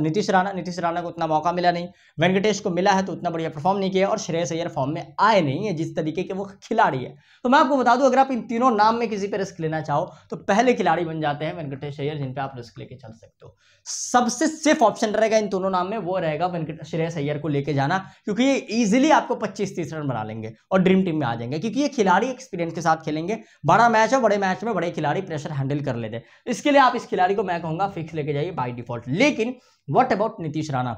Speaker 1: नीतीश राणा नीतीश राणा को उतना मौका मिला नहीं वेंकटेश को मिला है तो उतना बढ़िया परफॉर्म नहीं किया और श्रेयस अय्यर फॉर्म में आए नहीं है जिस तरीके के वो खिलाड़ी है तो मैं आपको बता दूं अगर आप इन तीनों नाम में किसी पर रिस्क लेना चाहो तो पहले खिलाड़ी बन जाते हैं वेंकटेश अय्यर जिन पर आप रिस्क लेके चल सकते हो सबसे सेफ ऑप्शन रहेगा इन दोनों नाम में वो रहेगा वेंकटेश श्रेयस अय्यर को लेके जाना क्योंकि ये ईजिली आपको पच्चीस तीस रन बना लेंगे और ड्रीम टीम में आ जाएंगे क्योंकि ये खिलाड़ी एक्सपीरियंस के साथ खेलेंगे बड़ा मैच है बड़े मैच में बड़े खिलाड़ी प्रेशर हैंडल कर लेते हैं इसके लिए आप इस खिलाड़ी को मैं कहूंगा फिक्स लेके जाइए बाई डिफॉल्ट लेकिन वट अबाउट नीतीश राणा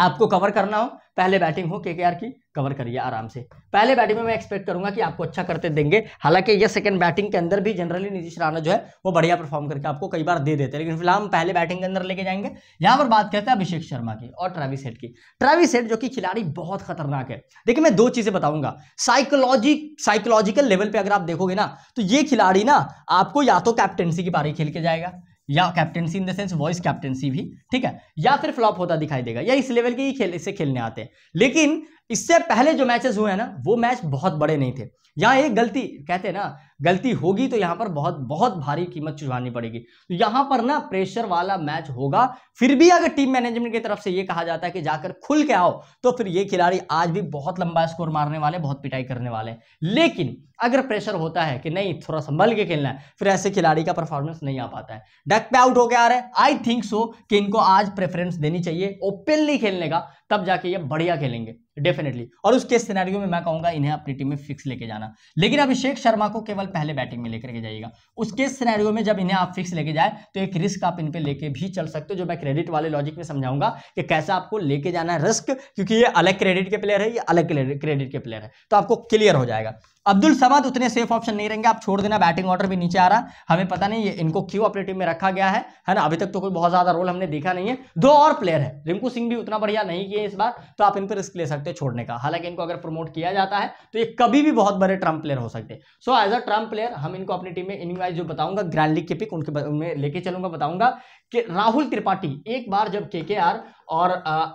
Speaker 1: आपको कवर करना हो पहले बैटिंग हो केकेआर की कवर करिए आराम से पहले बैटिंग में मैं एक्सपेक्ट करूंगा कि आपको अच्छा करते देंगे हालांकि ये सेकंड बैटिंग के अंदर भी जनरली नीतीश राणा जो है वो बढ़िया परफॉर्म करके आपको कई बार दे देते हैं लेकिन फिलहाल हम पहले बैटिंग के अंदर लेके जाएंगे यहाँ पर बात करते हैं अभिषेक शर्मा की और ट्रावी सेट की ट्रावी सेट जो कि खिलाड़ी बहुत खतरनाक है देखिए मैं दो चीजें बताऊंगा साइकोलॉजी साइकोलॉजिकल लेवल पर अगर आप देखोगे ना तो ये खिलाड़ी ना आपको या तो कैप्टनसी की पारी खेल के जाएगा या captaincy in the sense vice captaincy भी ठीक है या फिर फ्लॉप होता दिखाई देगा या इस लेवल के ही खेल से खेलने आते हैं लेकिन इससे पहले जो मैचेस हुए हैं ना वो मैच बहुत बड़े नहीं थे यहाँ एक गलती कहते हैं ना गलती होगी तो यहाँ पर बहुत बहुत भारी कीमत चुझानी पड़ेगी तो यहाँ पर ना प्रेशर वाला मैच होगा फिर भी अगर टीम मैनेजमेंट की तरफ से ये कहा जाता है कि जाकर खुल के आओ तो फिर ये खिलाड़ी आज भी बहुत लंबा स्कोर मारने वाले बहुत पिटाई करने वाले लेकिन अगर प्रेशर होता है कि नहीं थोड़ा संभल के खेलना है फिर ऐसे खिलाड़ी का परफॉर्मेंस नहीं आ पाता है डक पे आउट होकर आ रहा है आई थिंक सो कि इनको आज प्रेफरेंस देनी चाहिए ओपनली खेलने का तब जाके ये बढ़िया खेलेंगे डेफिनेटली और उसके सिनेरियो में मैं कहूंगा इन्हें अपनी टीम में फिक्स लेके जाना लेकिन अभिषेक शर्मा को केवल पहले बैटिंग में लेकर के जाइएगा उसके सिनेरियो में जब इन्हें आप फिक्स लेके जाए तो एक रिस्क आप इन पर लेके भी चल सकते हो जो मैं क्रेडिट वाले लॉजिक में समझाऊंगा कि कैसे आपको लेके जाना है रिस्क क्योंकि ये अलग क्रेडिट के प्लेयर है ये अलग क्रेडिट के प्लेयर है तो आपको क्लियर हो जाएगा अब्दुल समद उतने सेफ ऑप्शन नहीं रहेंगे आप छोड़ देना बैटिंग ऑर्डर भी नीचे आ रहा हमें पता नहीं है इनको क्यों अपनी टीम में रखा गया है है ना अभी तक तो कोई बहुत ज्यादा रोल हमने देखा नहीं है दो और प्लेयर है रिंकू सिंह भी उतना बढ़िया नहीं किए इस बार तो आप इन पर रिस्क ले सकते हैं छोड़ने का हालांकि इनको अगर प्रमोट किया जाता है तो ये कभी भी बहुत बड़े ट्रम्प प्लेयर हो सकते so as a trump player हम इनको अपनी टीम में इनिंग वाइज जो बताऊंगा ग्रैंड लीग के पिक उनके उनमें लेके चलूंगा बताऊंगा कि राहुल त्रिपाठी एक बार जब आर और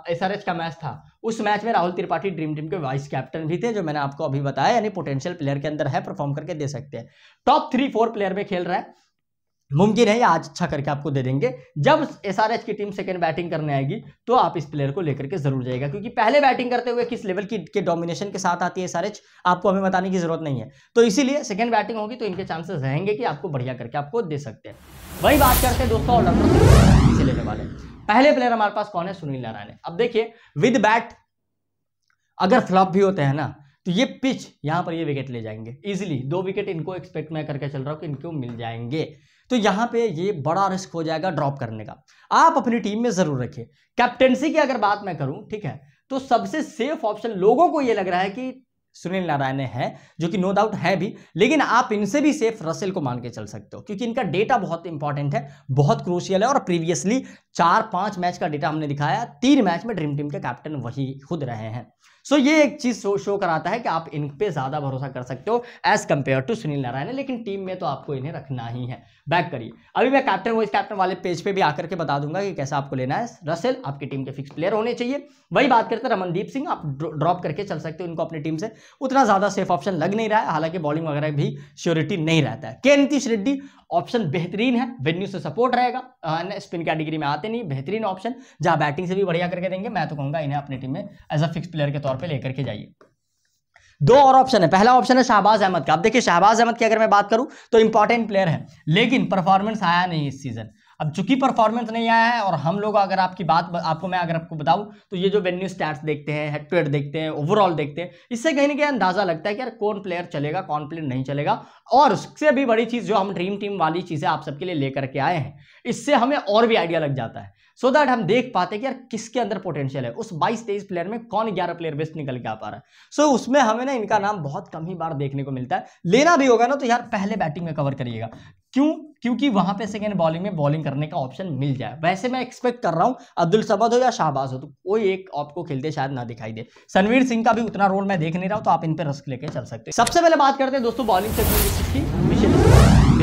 Speaker 1: एसआरएच का मैच था उस मैच में राहुल त्रिपाठी ड्रीम टीम के वाइस कैप्टन भी थे जो मैंने आपको अभी बताया यानी पोटेंशियल प्लेयर के अंदर है परफॉर्म करके दे सकते हैं टॉप थ्री फोर प्लेयर में खेल रहा है मुमकिन है या आज अच्छा करके आपको दे देंगे जब एस की टीम सेकेंड बैटिंग करने आएगी तो आप इस प्लेयर को लेकर के जरूर जाएगा क्योंकि पहले बैटिंग करते हुए किस लेवल की के डोमिनेशन के साथ आती है एस आपको हमें बताने की जरूरत नहीं है तो इसीलिए सेकेंड बैटिंग होगी तो इनके चांसेस रहेंगे कि आपको बढ़िया करके आपको दे सकते हैं वही बात करते हैं दोस्तों ऑलराउंडर से लेने वाले पहले प्लेयर हमारे पास कौन है सुनील नारायण अब देखिए विद बैट अगर फ्लॉप भी होते हैं ना तो ये पिच यहाँ पर ये विकेट ले जाएंगे इजिली दो विकेट इनको एक्सपेक्ट मैं करके चल रहा हूँ कि इनको मिल जाएंगे तो यहां पे ये बड़ा रिस्क हो जाएगा ड्रॉप करने का आप अपनी टीम में ज़रूर रखिए कैप्टनसी की अगर बात मैं करूं ठीक है तो सबसे सेफ ऑप्शन लोगों को ये लग रहा है कि सुनील नारायण है जो कि नो डाउट है भी लेकिन आप इनसे भी सेफ रसेल को मान के चल सकते हो क्योंकि इनका डेटा बहुत इंपॉर्टेंट है बहुत क्रूशियल है और प्रीवियसली चार पांच मैच का डेटा हमने दिखाया तीन मैच में ड्रीम टीम के कैप्टन वही खुद रहे हैं सो ये एक चीज शो, शो कराता है कि आप इन पे ज्यादा भरोसा कर सकते हो as compare to Sunil Narayan लेकिन टीम में तो आपको इन्हें रखना ही है बैक करिए अभी मैं कैप्टन वाइस कैप्टन वाले पेज पे भी आकर के बता दूंगा कि कैसा आपको लेना है रसेल आपकी टीम के फिक्स प्लेयर होने चाहिए वही बात करते हैं रमनदीप सिंह आप ड्रॉप करके चल सकते हो इनको अपनी टीम से उतना ज्यादा सेफ ऑप्शन लग नहीं रहा है हालांकि बॉलिंग वगैरह भी श्योरिटी नहीं रहता है के नीतीश रेड्डी ऑप्शन बेहतरीन है वेन्यू से सपोर्ट रहेगा स्पिन कैटेगरी में आते नहीं बेहतरीन ऑप्शन जहां बैटिंग से भी बढ़िया करके देंगे मैं तो कहूंगा इन्हें अपनी टीम में एज अ फिक्स प्लेयर के तौर पर लेकर के जाइए दो और ऑप्शन है पहला ऑप्शन है शाहबाज अहमद का आप देखिए शाहबाज अहमद की अगर मैं बात करूं तो इंपॉर्टेंट प्लेयर है लेकिन परफॉर्मेंस आया नहीं इस सीजन अब चूंकि परफॉर्मेंस नहीं आया है और हम लोग अगर आपकी बात आपको मैं अगर आपको बताऊं तो ये जो वेन्यू स्टार्ट देखते हैं हेड टू हेड देखते हैं ओवरऑल देखते हैं इससे कहीं ना कहीं अंदाजा लगता है कि यार कौन प्लेयर चलेगा कौन प्लेयर नहीं चलेगा और उससे भी बड़ी चीज़ जो हम ड्रीम टीम वाली चीज़ें आप सबके लिए लेकर के आए हैं इससे हमें और भी आइडिया लग जाता है सो so दैट हम देख पाते कि यार किसके अंदर पोटेंशियल है उस 22 तेईस प्लेयर में कौन 11 प्लेयर बेस्ट निकल के आ पा रहा है सो so, उसमें हमें ना इनका नाम बहुत कम ही बार देखने को मिलता है लेना भी होगा ना तो यार पहले बैटिंग में कवर करिएगा क्यों क्योंकि वहां पे सेकेंड बॉलिंग में बॉलिंग करने का ऑप्शन मिल जाए वैसे मैं एक्सपेक्ट कर रहा हूं अब्दुल सबद हो या शाहबाज हो तो कोई एक आपको खेलते शायद ना दिखाई दे सनवीर सिंह का भी उतना रोल मैं देख नहीं रहा हूं तो आप इन पर रस्क लेके चल सकते सबसे पहले बात करते हैं दोस्तों बॉलिंग से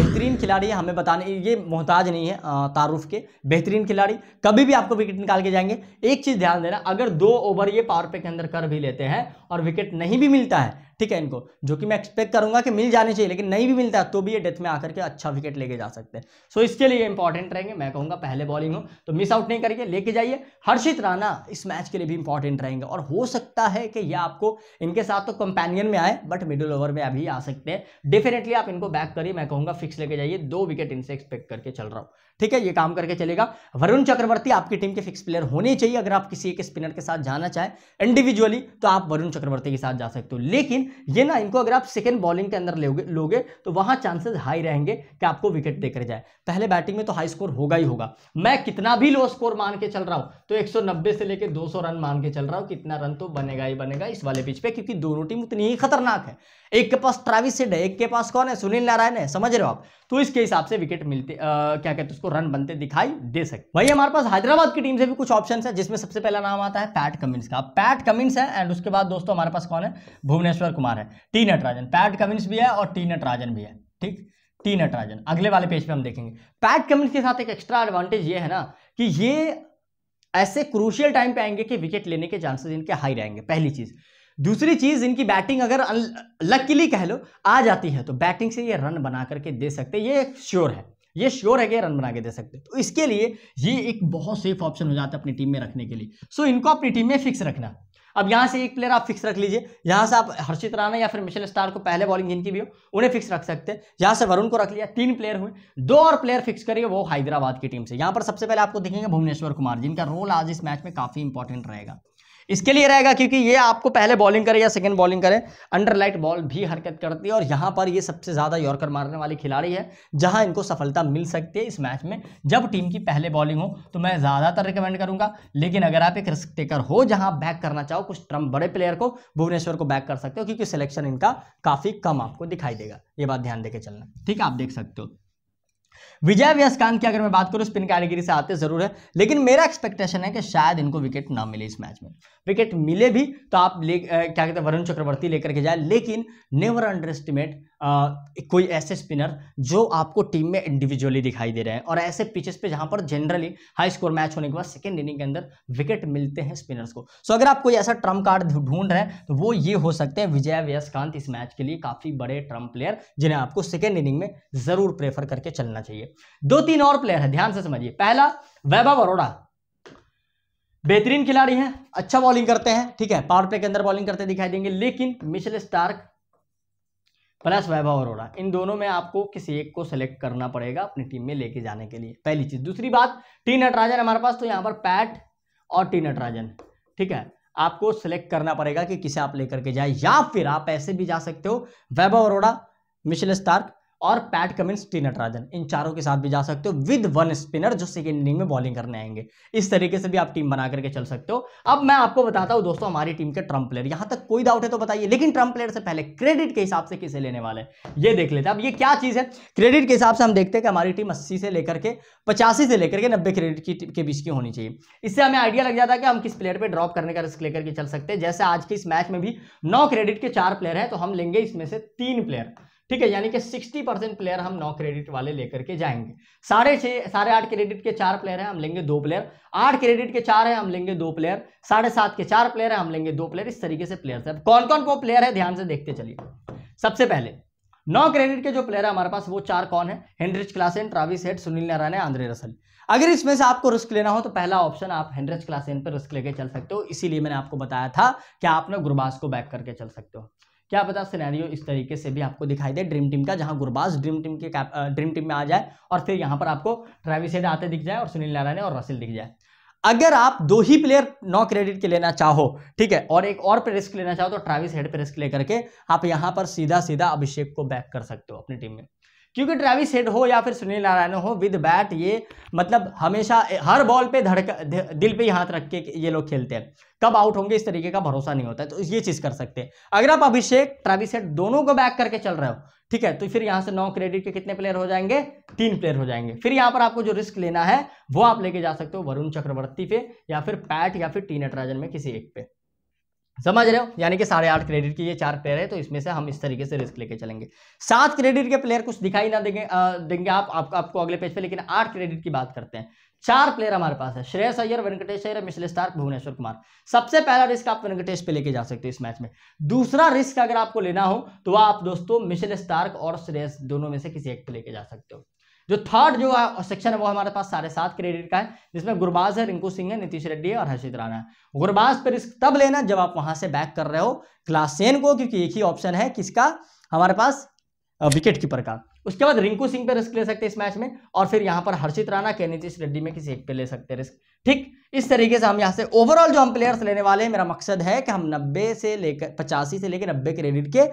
Speaker 1: बेहतरीन खिलाड़ी है हमें बताने ये मोहताज नहीं है तारुफ के बेहतरीन खिलाड़ी कभी भी आपको विकेट निकाल के जाएंगे एक चीज़ ध्यान देना अगर दो ओवर ये पावर पे के अंदर कर भी लेते हैं और विकेट नहीं भी मिलता है ठीक है इनको जो कि मैं एक्सपेक्ट करूंगा कि मिल जाने चाहिए लेकिन नहीं भी मिलता तो भी ये डेथ में आकर के अच्छा विकेट लेके जा सकते हैं सो इसके लिए इंपॉर्टेंट रहेंगे मैं कहूंगा पहले बॉलिंग हो तो मिस आउट नहीं करके लेके जाइए हर्षित राणा इस मैच के लिए भी इंपॉर्टेंट रहेंगे और हो सकता है कि यह आपको इनके साथ तो कंपेनियन में आए बट मिडिल ओवर में अभी आ सकते हैं डेफिनेटली आप इनको बैक करिए मैं कहूंगा फिक्स लेके जाइए दो विकेट इनसे एक्सपेक्ट करके चल रहा हूँ ठीक है ये काम करके चलेगा वरुण चक्रवर्ती आपकी टीम के फिक्स प्लेयर होने चाहिए अगर आप किसी एक स्पिनर के साथ जाना चाहें इंडिविजुअली तो आप वरुण चक्रवर्ती के साथ जा सकते हो लेकिन ये ना इनको अगर आप सेकेंड बॉलिंग के अंदर लोगे तो वहां चांसेस हाई रहेंगे कि आपको विकेट देकर जाए पहले बैटिंग में तो हाई स्कोर होगा ही होगा मैं कितना भी लो स्कोर मान के चल रहा हूं तो एक से लेकर दो रन मान के चल रहा हूं कितना रन तो बनेगा ही बनेगा इस वाले पिच पे क्योंकि दोनों टीम उतनी ही खतरनाक है एक के पास ट्राविसिड है एक के पास कौन है सुनील नारायण है समझ रहे हो आप तो इसके हिसाब से विकेट मिलते आ, क्या कहते उसको रन बनते दिखाई दे सकते वही हमारे पास हैदराबाद की टीम से भी कुछ ऑप्शन है जिसमें सबसे पहला नाम आता है पैट कमिंस का पैट कमिंस है एंड उसके बाद दोस्तों हमारे पास कौन है भुवनेश्वर कुमार है टी नटराजन पैट कमिंस भी है और टी नटराजन भी है ठीक टी नटराजन अगले वाले पेज पर हम देखेंगे पैट कमिंस के साथ एक एक्स्ट्रा एडवांटेज ये है ना कि ये ऐसे क्रूशियल टाइम पे आएंगे कि विकेट लेने के चांसेस इनके हाई रहेंगे पहली चीज़ दूसरी चीज़ इनकी बैटिंग अगर लकीली कह लो आ जाती है तो बैटिंग से ये रन बना करके दे सकते ये श्योर है ये श्योर है कि रन बना के दे सकते तो इसके लिए ये एक बहुत सेफ ऑप्शन हो जाता है अपनी टीम में रखने के लिए सो इनको अपनी टीम में फिक्स रखना अब यहाँ से एक प्लेयर आप फिक्स रख लीजिए यहाँ से आप हर्षित राणा या फिर मिशेल स्टार को पहले बॉलिंग जिनकी भी हो उन्हें फिक्स रख सकते हैं यहाँ से वरुण को रख लिया तीन प्लेयर हुए दो और प्लेयर फिक्स करिए वो हैदराबाद की टीम से यहाँ पर सबसे पहले आपको देखेंगे भुवनेश्वर कुमार जिनका रोल आज इस मैच में काफ़ी इंपॉर्टेंट रहेगा इसके लिए रहेगा क्योंकि ये आपको पहले बॉलिंग करे या सेकेंड बॉलिंग करे अंडर लाइट बॉल भी हरकत करती है और यहाँ पर ये सबसे ज़्यादा यॉर्कर मारने वाली खिलाड़ी है जहाँ इनको सफलता मिल सकती है इस मैच में जब टीम की पहले बॉलिंग हो तो मैं ज़्यादातर रिकमेंड करूँगा लेकिन अगर आप एक रिस्क टेकर हो जहाँ बैक करना चाहो कुछ ट्रम्प बड़े प्लेयर को भुवनेश्वर को बैक कर सकते हो क्योंकि सिलेक्शन इनका काफ़ी कम आपको दिखाई देगा ये बात ध्यान देकर चलना ठीक है आप देख सकते हो विजय व्यस्कांत की अगर मैं बात करूँ स्पिन कैटेगरी से आते जरूर है लेकिन मेरा एक्सपेक्टेशन है कि शायद इनको विकेट ना मिले इस मैच में विकेट मिले भी तो आप ले क्या कहते हैं वरुण चक्रवर्ती लेकर के जाए लेकिन नेवर अंडर एस्टिमेट कोई ऐसे स्पिनर जो आपको टीम में इंडिविजुअली दिखाई दे रहे हैं और ऐसे पिचेस पे जहां पर जनरली हाई स्कोर मैच होने के बाद सेकेंड इनिंग के अंदर विकेट मिलते हैं स्पिनर्स को सो अगर आप कोई ऐसा ट्रम्प कार्ड ढूंढ रहे हैं तो वो ये हो सकते हैं विजय व्यसकांत इस मैच के लिए काफ़ी बड़े ट्रम्प प्लेयर जिन्हें आपको सेकेंड इनिंग में ज़रूर प्रेफर करके चलना चाहिए दो तीन और प्लेयर है ध्यान से समझिए पहला वैभव अरोड़ा बेहतरीन खिलाड़ी हैं अच्छा बॉलिंग करते हैं ठीक है पावर प्ले के अंदर बॉलिंग करते दिखाई देंगे लेकिन Mitchell Starc plus Vaibhav Arora इन दोनों में आपको किसी एक को सेलेक्ट करना पड़ेगा अपनी टीम में लेके जाने के लिए पहली चीज दूसरी बात टी नटराजन हमारे पास तो यहां पर पैट और टी नटराजन ठीक है आपको सिलेक्ट करना पड़ेगा कि किसे आप लेकर के जाए या फिर आप ऐसे भी जा सकते हो वैभव अरोड़ा मिशेल स्टार्क और पैट कमिंस टी नटराजन इन चारों के साथ भी जा सकते हो विद वन स्पिनर जो सेकेंड इनिंग में बॉलिंग करने आएंगे इस तरीके से भी आप टीम बना करके चल सकते हो अब मैं आपको बताता हूं दोस्तों हमारी टीम के ट्रंप प्लेयर यहां तक कोई डाउट है तो बताइए लेकिन ट्रंप प्लेयर से पहले क्रेडिट के हिसाब से किसे लेने वाले ये देख लेते हैं अब ये क्या चीज़ है क्रेडिट के हिसाब से हम देखते हैं कि हमारी टीम अस्सी से लेकर के पचासी से लेकर के नब्बे क्रेडिट के बीच की होनी चाहिए इससे हमें आइडिया लग जाता है कि हम किस प्लेयर पर ड्रॉप करने का रिस्क लेकर के चल सकते हैं जैसे आज के इस मैच में भी नौ क्रेडिट के चार प्लेयर है तो हम लेंगे इसमें से तीन प्लेयर ठीक है यानी कि 60 परसेंट प्लेयर हम नौ क्रेडिट वाले लेकर के जाएंगे साढ़े छः साढ़े आठ क्रेडिट के चार प्लेयर हैं हम लेंगे दो प्लेयर आठ क्रेडिट के चार हैं हम लेंगे दो प्लेयर साढ़े सात के चार प्लेयर हैं हम लेंगे दो प्लेयर इस तरीके से प्लेयर है कौन कौन वो प्लेयर है ध्यान से देखते चलिए सबसे पहले नौ क्रेडिट के जो प्लेयर है हमारे पास वो चार कौन है Heinrich Klaasen Travis Head Sunil Narayan Andre Russell अगर इसमें से आपको रिस्क लेना हो तो पहला ऑप्शन आप हेनरिच क्लासेन पर रिस्क लेके चल सकते हो इसीलिए मैंने आपको बताया था कि आपने गुरबास को बैक करके चल सकते हो क्या पता सिनेरियो इस तरीके से भी आपको दिखाई दे ड्रीम टीम का जहां गुरबाज ड्रीम टीम के ड्रीम टीम में आ जाए और फिर यहां पर आपको ट्रेविस हेड आते दिख जाए और सुनील नारायण और रसिल दिख जाए अगर आप दो ही प्लेयर नौ क्रेडिट के लेना चाहो ठीक है और एक और पे रिस्क लेना चाहो तो ट्राविस हेड पे रिस्क लेकर के आप यहां पर सीधा सीधा अभिषेक को बैक कर सकते हो अपनी टीम में क्योंकि ट्रेविस हेड हो या फिर सुनील नारायण हो विद बैट ये मतलब हमेशा हर बॉल पे धड़क दिल पे ही हाथ रख के ये लोग खेलते हैं कब आउट होंगे इस तरीके का भरोसा नहीं होता है तो ये चीज़ कर सकते हैं अगर आप अभिषेक ट्रेविस हेड दोनों को बैक करके चल रहे हो ठीक है तो फिर यहाँ से नौ क्रेडिट के कितने प्लेयर हो जाएंगे तीन प्लेयर हो जाएंगे फिर यहाँ पर आपको जो रिस्क लेना है वो आप लेके जा सकते हो वरुण चक्रवर्ती पे या फिर पैट या फिर टीन एटराजन में किसी एक पे समझ रहे हो यानी कि साढ़े आठ क्रेडिट की ये चार प्लेयर है तो इसमें से हम इस तरीके से रिस्क लेके चलेंगे सात क्रेडिट के प्लेयर कुछ दिखाई ना देंगे आ, देंगे आप, आप आपको अगले पेज पे लेकिन आठ क्रेडिट की बात करते हैं चार प्लेयर हमारे पास है श्रेयस अय्यर वेंकटेश अयर मिशल स्टार भुवनेश्वर कुमार सबसे पहला रिस्क आप वेंकटेश पे लेके जा सकते हो इस मैच में दूसरा रिस्क अगर आपको लेना हो तो आप दोस्तों मिशल स्टार्क और श्रेयस दोनों में से किसी एक पे लेके जा सकते हो जो थर्ड जो है सेक्शन है वो हमारे पास साढ़े सात क्रेडिट का है जिसमें गुरबाज है रिंकू सिंह है नीतीश रेड्डी और हर्षित राणा है गुरबाज पर रिस्क तब लेना जब आप वहां से बैक कर रहे हो क्लास टेन को क्योंकि एक ही ऑप्शन है किसका हमारे पास विकेट कीपर का उसके बाद रिंकू सिंह पे रिस्क ले सकते हैं इस मैच में और फिर यहाँ पर हर्षित राणा के नीतीश रेड्डी में किसी एक पे ले सकते हैं रिस्क ठीक इस तरीके से हम यहाँ से ओवरऑल जो हम प्लेयर्स लेने वाले हैं मेरा मकसद है कि हम 90 से लेकर पचासी से लेकर 90 क्रेडिट के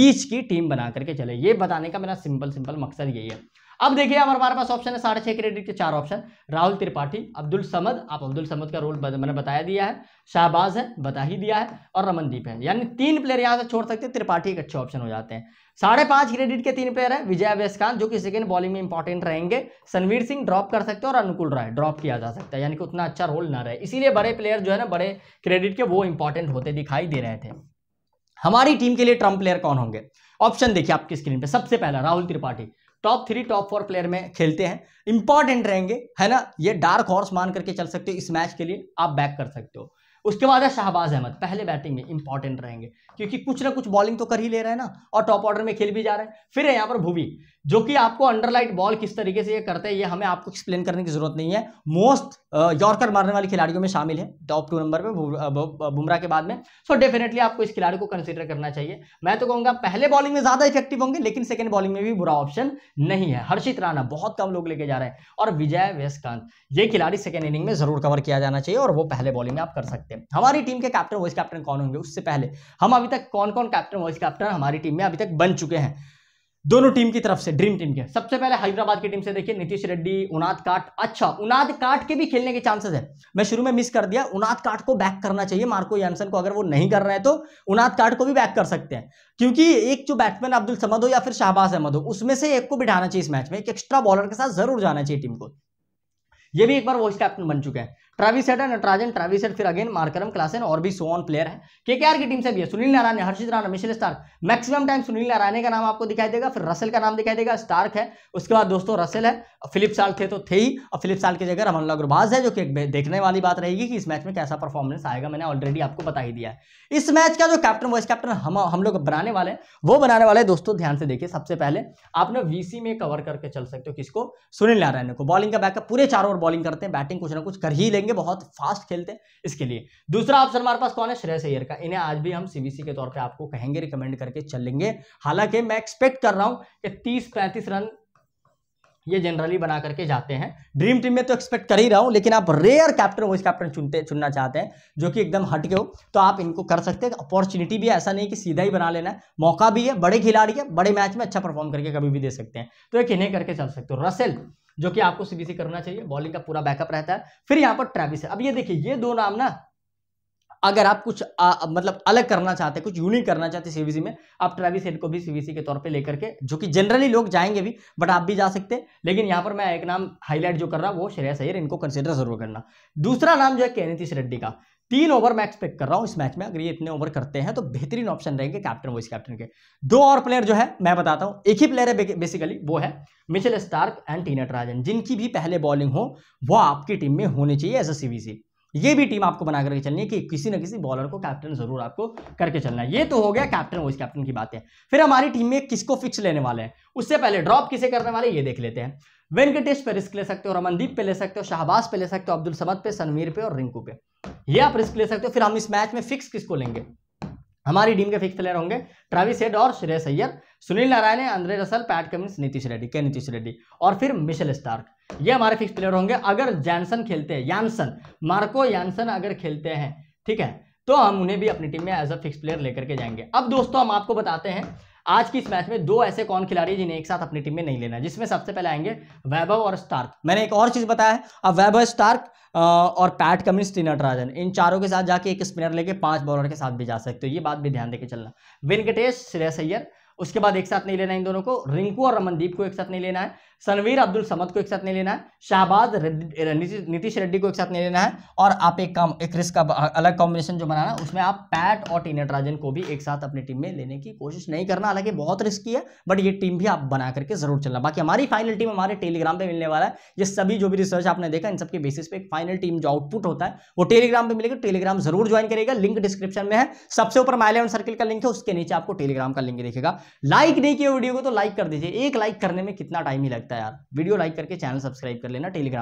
Speaker 1: बीच की टीम बना करके चले ये बताने का मेरा सिंपल सिंपल मकसद यही है अब देखिए हमारे पास ऑप्शन है साढ़े छह क्रेडिट के चार ऑप्शन राहुल त्रिपाठी अब्दुल समद आप अब्दुल समद का रोल मैंने बताया दिया है शाहबाज है बता ही दिया है और रमनदीप है यानी तीन प्लेयर यहाँ से छोड़ सकते हैं त्रिपाठी एक अच्छे ऑप्शन हो जाते हैं साढ़े पांच क्रेडिट के तीन प्लेयर है विजय अवेस्कान जो कि सेकेंड बॉलिंग में इंपॉर्टेंट रहेंगे सनवीर सिंह ड्रॉप कर सकते हैं और अनुकूल राय ड्रॉप किया जा सकता है यानी कि उतना अच्छा रोल ना रहे इसीलिए बड़े प्लेयर जो है ना बड़े क्रेडिट के वो इंपॉर्टेंट होते दिखाई दे रहे थे हमारी टीम के लिए ट्रम्प प्लेयर कौन होंगे ऑप्शन देखिए आपकी स्क्रीन पे सबसे पहला Rahul Tripathi top three top four player में खेलते हैं इंपॉर्टेंट रहेंगे है ना ये डार्क हॉर्स मान करके चल सकते हो इस मैच के लिए आप बैक कर सकते हो उसके बाद है शाहबाज अहमद पहले बैटिंग में इंपॉर्टेंट रहेंगे क्योंकि कुछ ना कुछ बॉलिंग तो कर ही ले रहे हैं ना और टॉप ऑर्डर में खेल भी जा रहे हैं फिर है यहाँ पर भूवी जो कि आपको अंडरलाइट बॉल किस तरीके से ये करते हैं ये हमें आपको एक्सप्लेन करने की जरूरत नहीं है मोस्ट यॉर्कर मारने वाले खिलाड़ियों में शामिल है टॉप टू नंबर पे बुमराह के बाद में सो so डेफिनेटली आपको इस खिलाड़ी को कंसिडर करना चाहिए मैं तो कहूंगा पहले बॉलिंग में ज़्यादा इफेक्टिव होंगे लेकिन सेकेंड बॉलिंग में भी बुरा ऑप्शन नहीं है हर्षित राणा बहुत कम लोग लेके जा रहे हैं और विजय वेस्कांत ये खिलाड़ी सेकेंड इनिंग में जरूर कवर किया जाना चाहिए और वो पहले बॉलिंग में आप कर सकते हैं हमारी टीम के कैप्टन वाइस कैप्टन कौन होंगे उससे पहले हम अभी तक कौन कौन कैप्टन वाइस कैप्टन हमारी टीम में अभी तक बन चुके हैं दोनों टीम की तरफ से ड्रीम टीम के सबसे पहले हैदराबाद की टीम से देखिए नीतीश रेड्डी उनाद काट अच्छा उनाद काट के भी खेलने के चांसेस है मैं शुरू में मिस कर दिया उनाद काट को बैक करना चाहिए मार्को यानसन को अगर वो नहीं कर रहे हैं तो उनाद काट को भी बैक कर सकते हैं क्योंकि एक जो बैट्समैन अब्दुल समद हो या फिर शाहबाज अहमद हो उसमें से एक को बिठाना चाहिए इस मैच में एक एक्स्ट्रा बॉलर के साथ जरूर जाना चाहिए टीम को ये भी एक बार वॉइस कैप्टन बन चुके हैं ट्राविसेट है नटराजन ट्राविसेट फिर अगेन मार्करम क्लासन और भी ऑन प्लेयर है केकेआर की टीम से भी है Sunil Narayan Harshit Rana Mitchell Starc maximum time Sunil Narayan का नाम आपको दिखाई देगा फिर रसल का नाम दिखाई देगा स्टार्क है उसके बाद दोस्तों रसल है फिलिप साल थे तो थे ही और फिलिप साल की जगह रमन अग्रवाज है जो कि देखने वाली बात रहेगी कि इस मैच में कैसा परफॉर्मेंस आएगा मैंने ऑलरेडी आपको बता ही दिया है इस मैच का जो कैप्टन वाइस कैप्टन हम हम लोग बनाने वाले हैं वो बनाने वाले दोस्तों ध्यान से देखिए सबसे पहले आप ना वीसी में कवर करके चल सकते हो किसको सुनील नारायण को बॉलिंग का बैकअप पूरे चार ओवर बॉलिंग करते हैं बैटिंग कुछ ना कुछ कर ही लेंगे खेलेंगे बहुत फास्ट खेलते हैं इसके लिए दूसरा ऑप्शन हमारे पास कौन है श्रेय सैयर का इन्हें आज भी हम सीबीसी के तौर पर आपको कहेंगे रिकमेंड करके चलेंगे हालांकि मैं एक्सपेक्ट कर रहा हूं कि तीस पैंतीस रन ये जनरली बना करके जाते हैं ड्रीम टीम में तो एक्सपेक्ट कर ही रहा हूँ लेकिन आप रेयर कैप्टन वाइस कैप्टन चुनते चुनना चाहते हैं जो कि एकदम हट के हो तो आप इनको कर सकते हैं अपॉर्चुनिटी भी ऐसा नहीं कि सीधा ही बना लेना है मौका भी है बड़े खिलाड़ी है बड़े मैच में अच्छा परफॉर्म करके कभी भी दे सकते हैं तो एक इन्हें करके चल सकते हो रसेल जो कि आपको सीबीसी करना चाहिए बॉलिंग का पूरा बैकअप रहता है फिर यहां पर ट्रेविस है अब ये देखिए ये दो नाम ना अगर आप कुछ आ, मतलब अलग करना चाहते हैं कुछ यूनिक करना चाहते हैं सीवीसी में आप ट्रेविस हेड को भी सीवीसी के तौर पे लेकर के जो कि जनरली लोग जाएंगे भी बट आप भी जा सकते हैं लेकिन यहाँ पर मैं एक नाम हाईलाइट जो कर रहा वो श्रेयस अयर इनको कंसिडर जरूर करना दूसरा नाम जो है केनितिश रेड्डी का तीन ओवर मैं एक्सपेक्ट कर रहा हूं इस मैच में अगर ये इतने ओवर करते हैं तो बेहतरीन ऑप्शन रहेंगे कैप्टन वाइस कैप्टन के दो और प्लेयर जो है मैं बताता हूं एक ही प्लेयर है बेसिकली वो है Mitchell Starc and T Natarajan जिनकी भी पहले बॉलिंग हो वो आपकी टीम में होनी चाहिए एज ए सी ये भी टीम आपको बना करके चलनी है कि किसी न किसी बॉलर को कैप्टन जरूर आपको करके चलना है ये तो हो गया कैप्टन वाइस कैप्टन की बात है फिर हमारी टीम में किसको फिक्स लेने वाले हैं उससे पहले ड्रॉप किसे करने वाले ये देख लेते हैं वेंकटेश पे रिस्क ले सकते हो रमनदीप पे ले सकते हो शाहबाज पे ले सकते हो अब्दुल समद पे सनवीर पे और रिंकू पे ये आप रिस्क ले सकते हो फिर हम इस मैच में फिक्स किसको लेंगे हमारी टीम के फिक्स प्लेयर होंगे ट्रावि हेड और Shreyas Iyer Sunil Narayan Andre Russell Pat Cummins Nitish Reddy के नीतीश रेड्डी और फिर मिशेल स्टार्क ये हमारे फिक्स प्लेयर होंगे अगर जैनसन खेलते हैं यानसन मार्को यानसन अगर खेलते हैं ठीक है तो हम उन्हें भी अपनी टीम में एज अ फिक्स प्लेयर लेकर के जाएंगे अब दोस्तों हम आपको बताते हैं आज की इस मैच में दो ऐसे कौन खिलाड़ी जिन्हें एक साथ अपनी टीम में नहीं लेना है जिसमें सबसे पहले आएंगे वैभव और स्टार्क मैंने एक और चीज़ बताया है अब वैभव स्टार्क और पैट कमिंस राजन इन चारों के साथ जाके एक स्पिनर लेके पांच बॉलर के साथ भी जा सकते हो ये बात भी ध्यान देकर चलना वेंकटेश श्रेयस अय्यर उसके बाद एक साथ नहीं लेना इन दोनों को रिंकू और रमनदीप को एक साथ नहीं लेना है सनवीर अब्दुल समद को एक साथ नहीं लेना है शाहबाज नीतीश रेड्डी को एक साथ नहीं लेना है और आप एक काम एक रिस्क का अलग कॉम्बिनेशन जो बनाना है उसमें आप पैट और टी नटराजन को भी एक साथ अपनी टीम में लेने की कोशिश नहीं करना हालांकि बहुत रिस्की है बट ये टीम भी आप बना करके जरूर चलना बाकी हमारी फाइनल टीम हमारे टेलीग्राम पर मिलने वाला है ये सभी जो भी रिसर्च आपने देखा इन सबके बेसिस पे एक फाइनल टीम जो आउटपुट होता है वो टेलीग्राम पर मिलेगा टेलीग्राम जरूर ज्वाइन करेगा लिंक डिस्क्रिप्शन में है सबसे ऊपर माइलेवन सर्किल का लिंक है उसके नीचे आपको टेलीग्राम का लिंक देखेगा लाइक नहीं किया वीडियो को तो लाइक कर दीजिए एक लाइक करने में कितना टाइम ही लगता सकता है यार वीडियो लाइक करके चैनल सब्सक्राइब कर लेना टेलीग्राम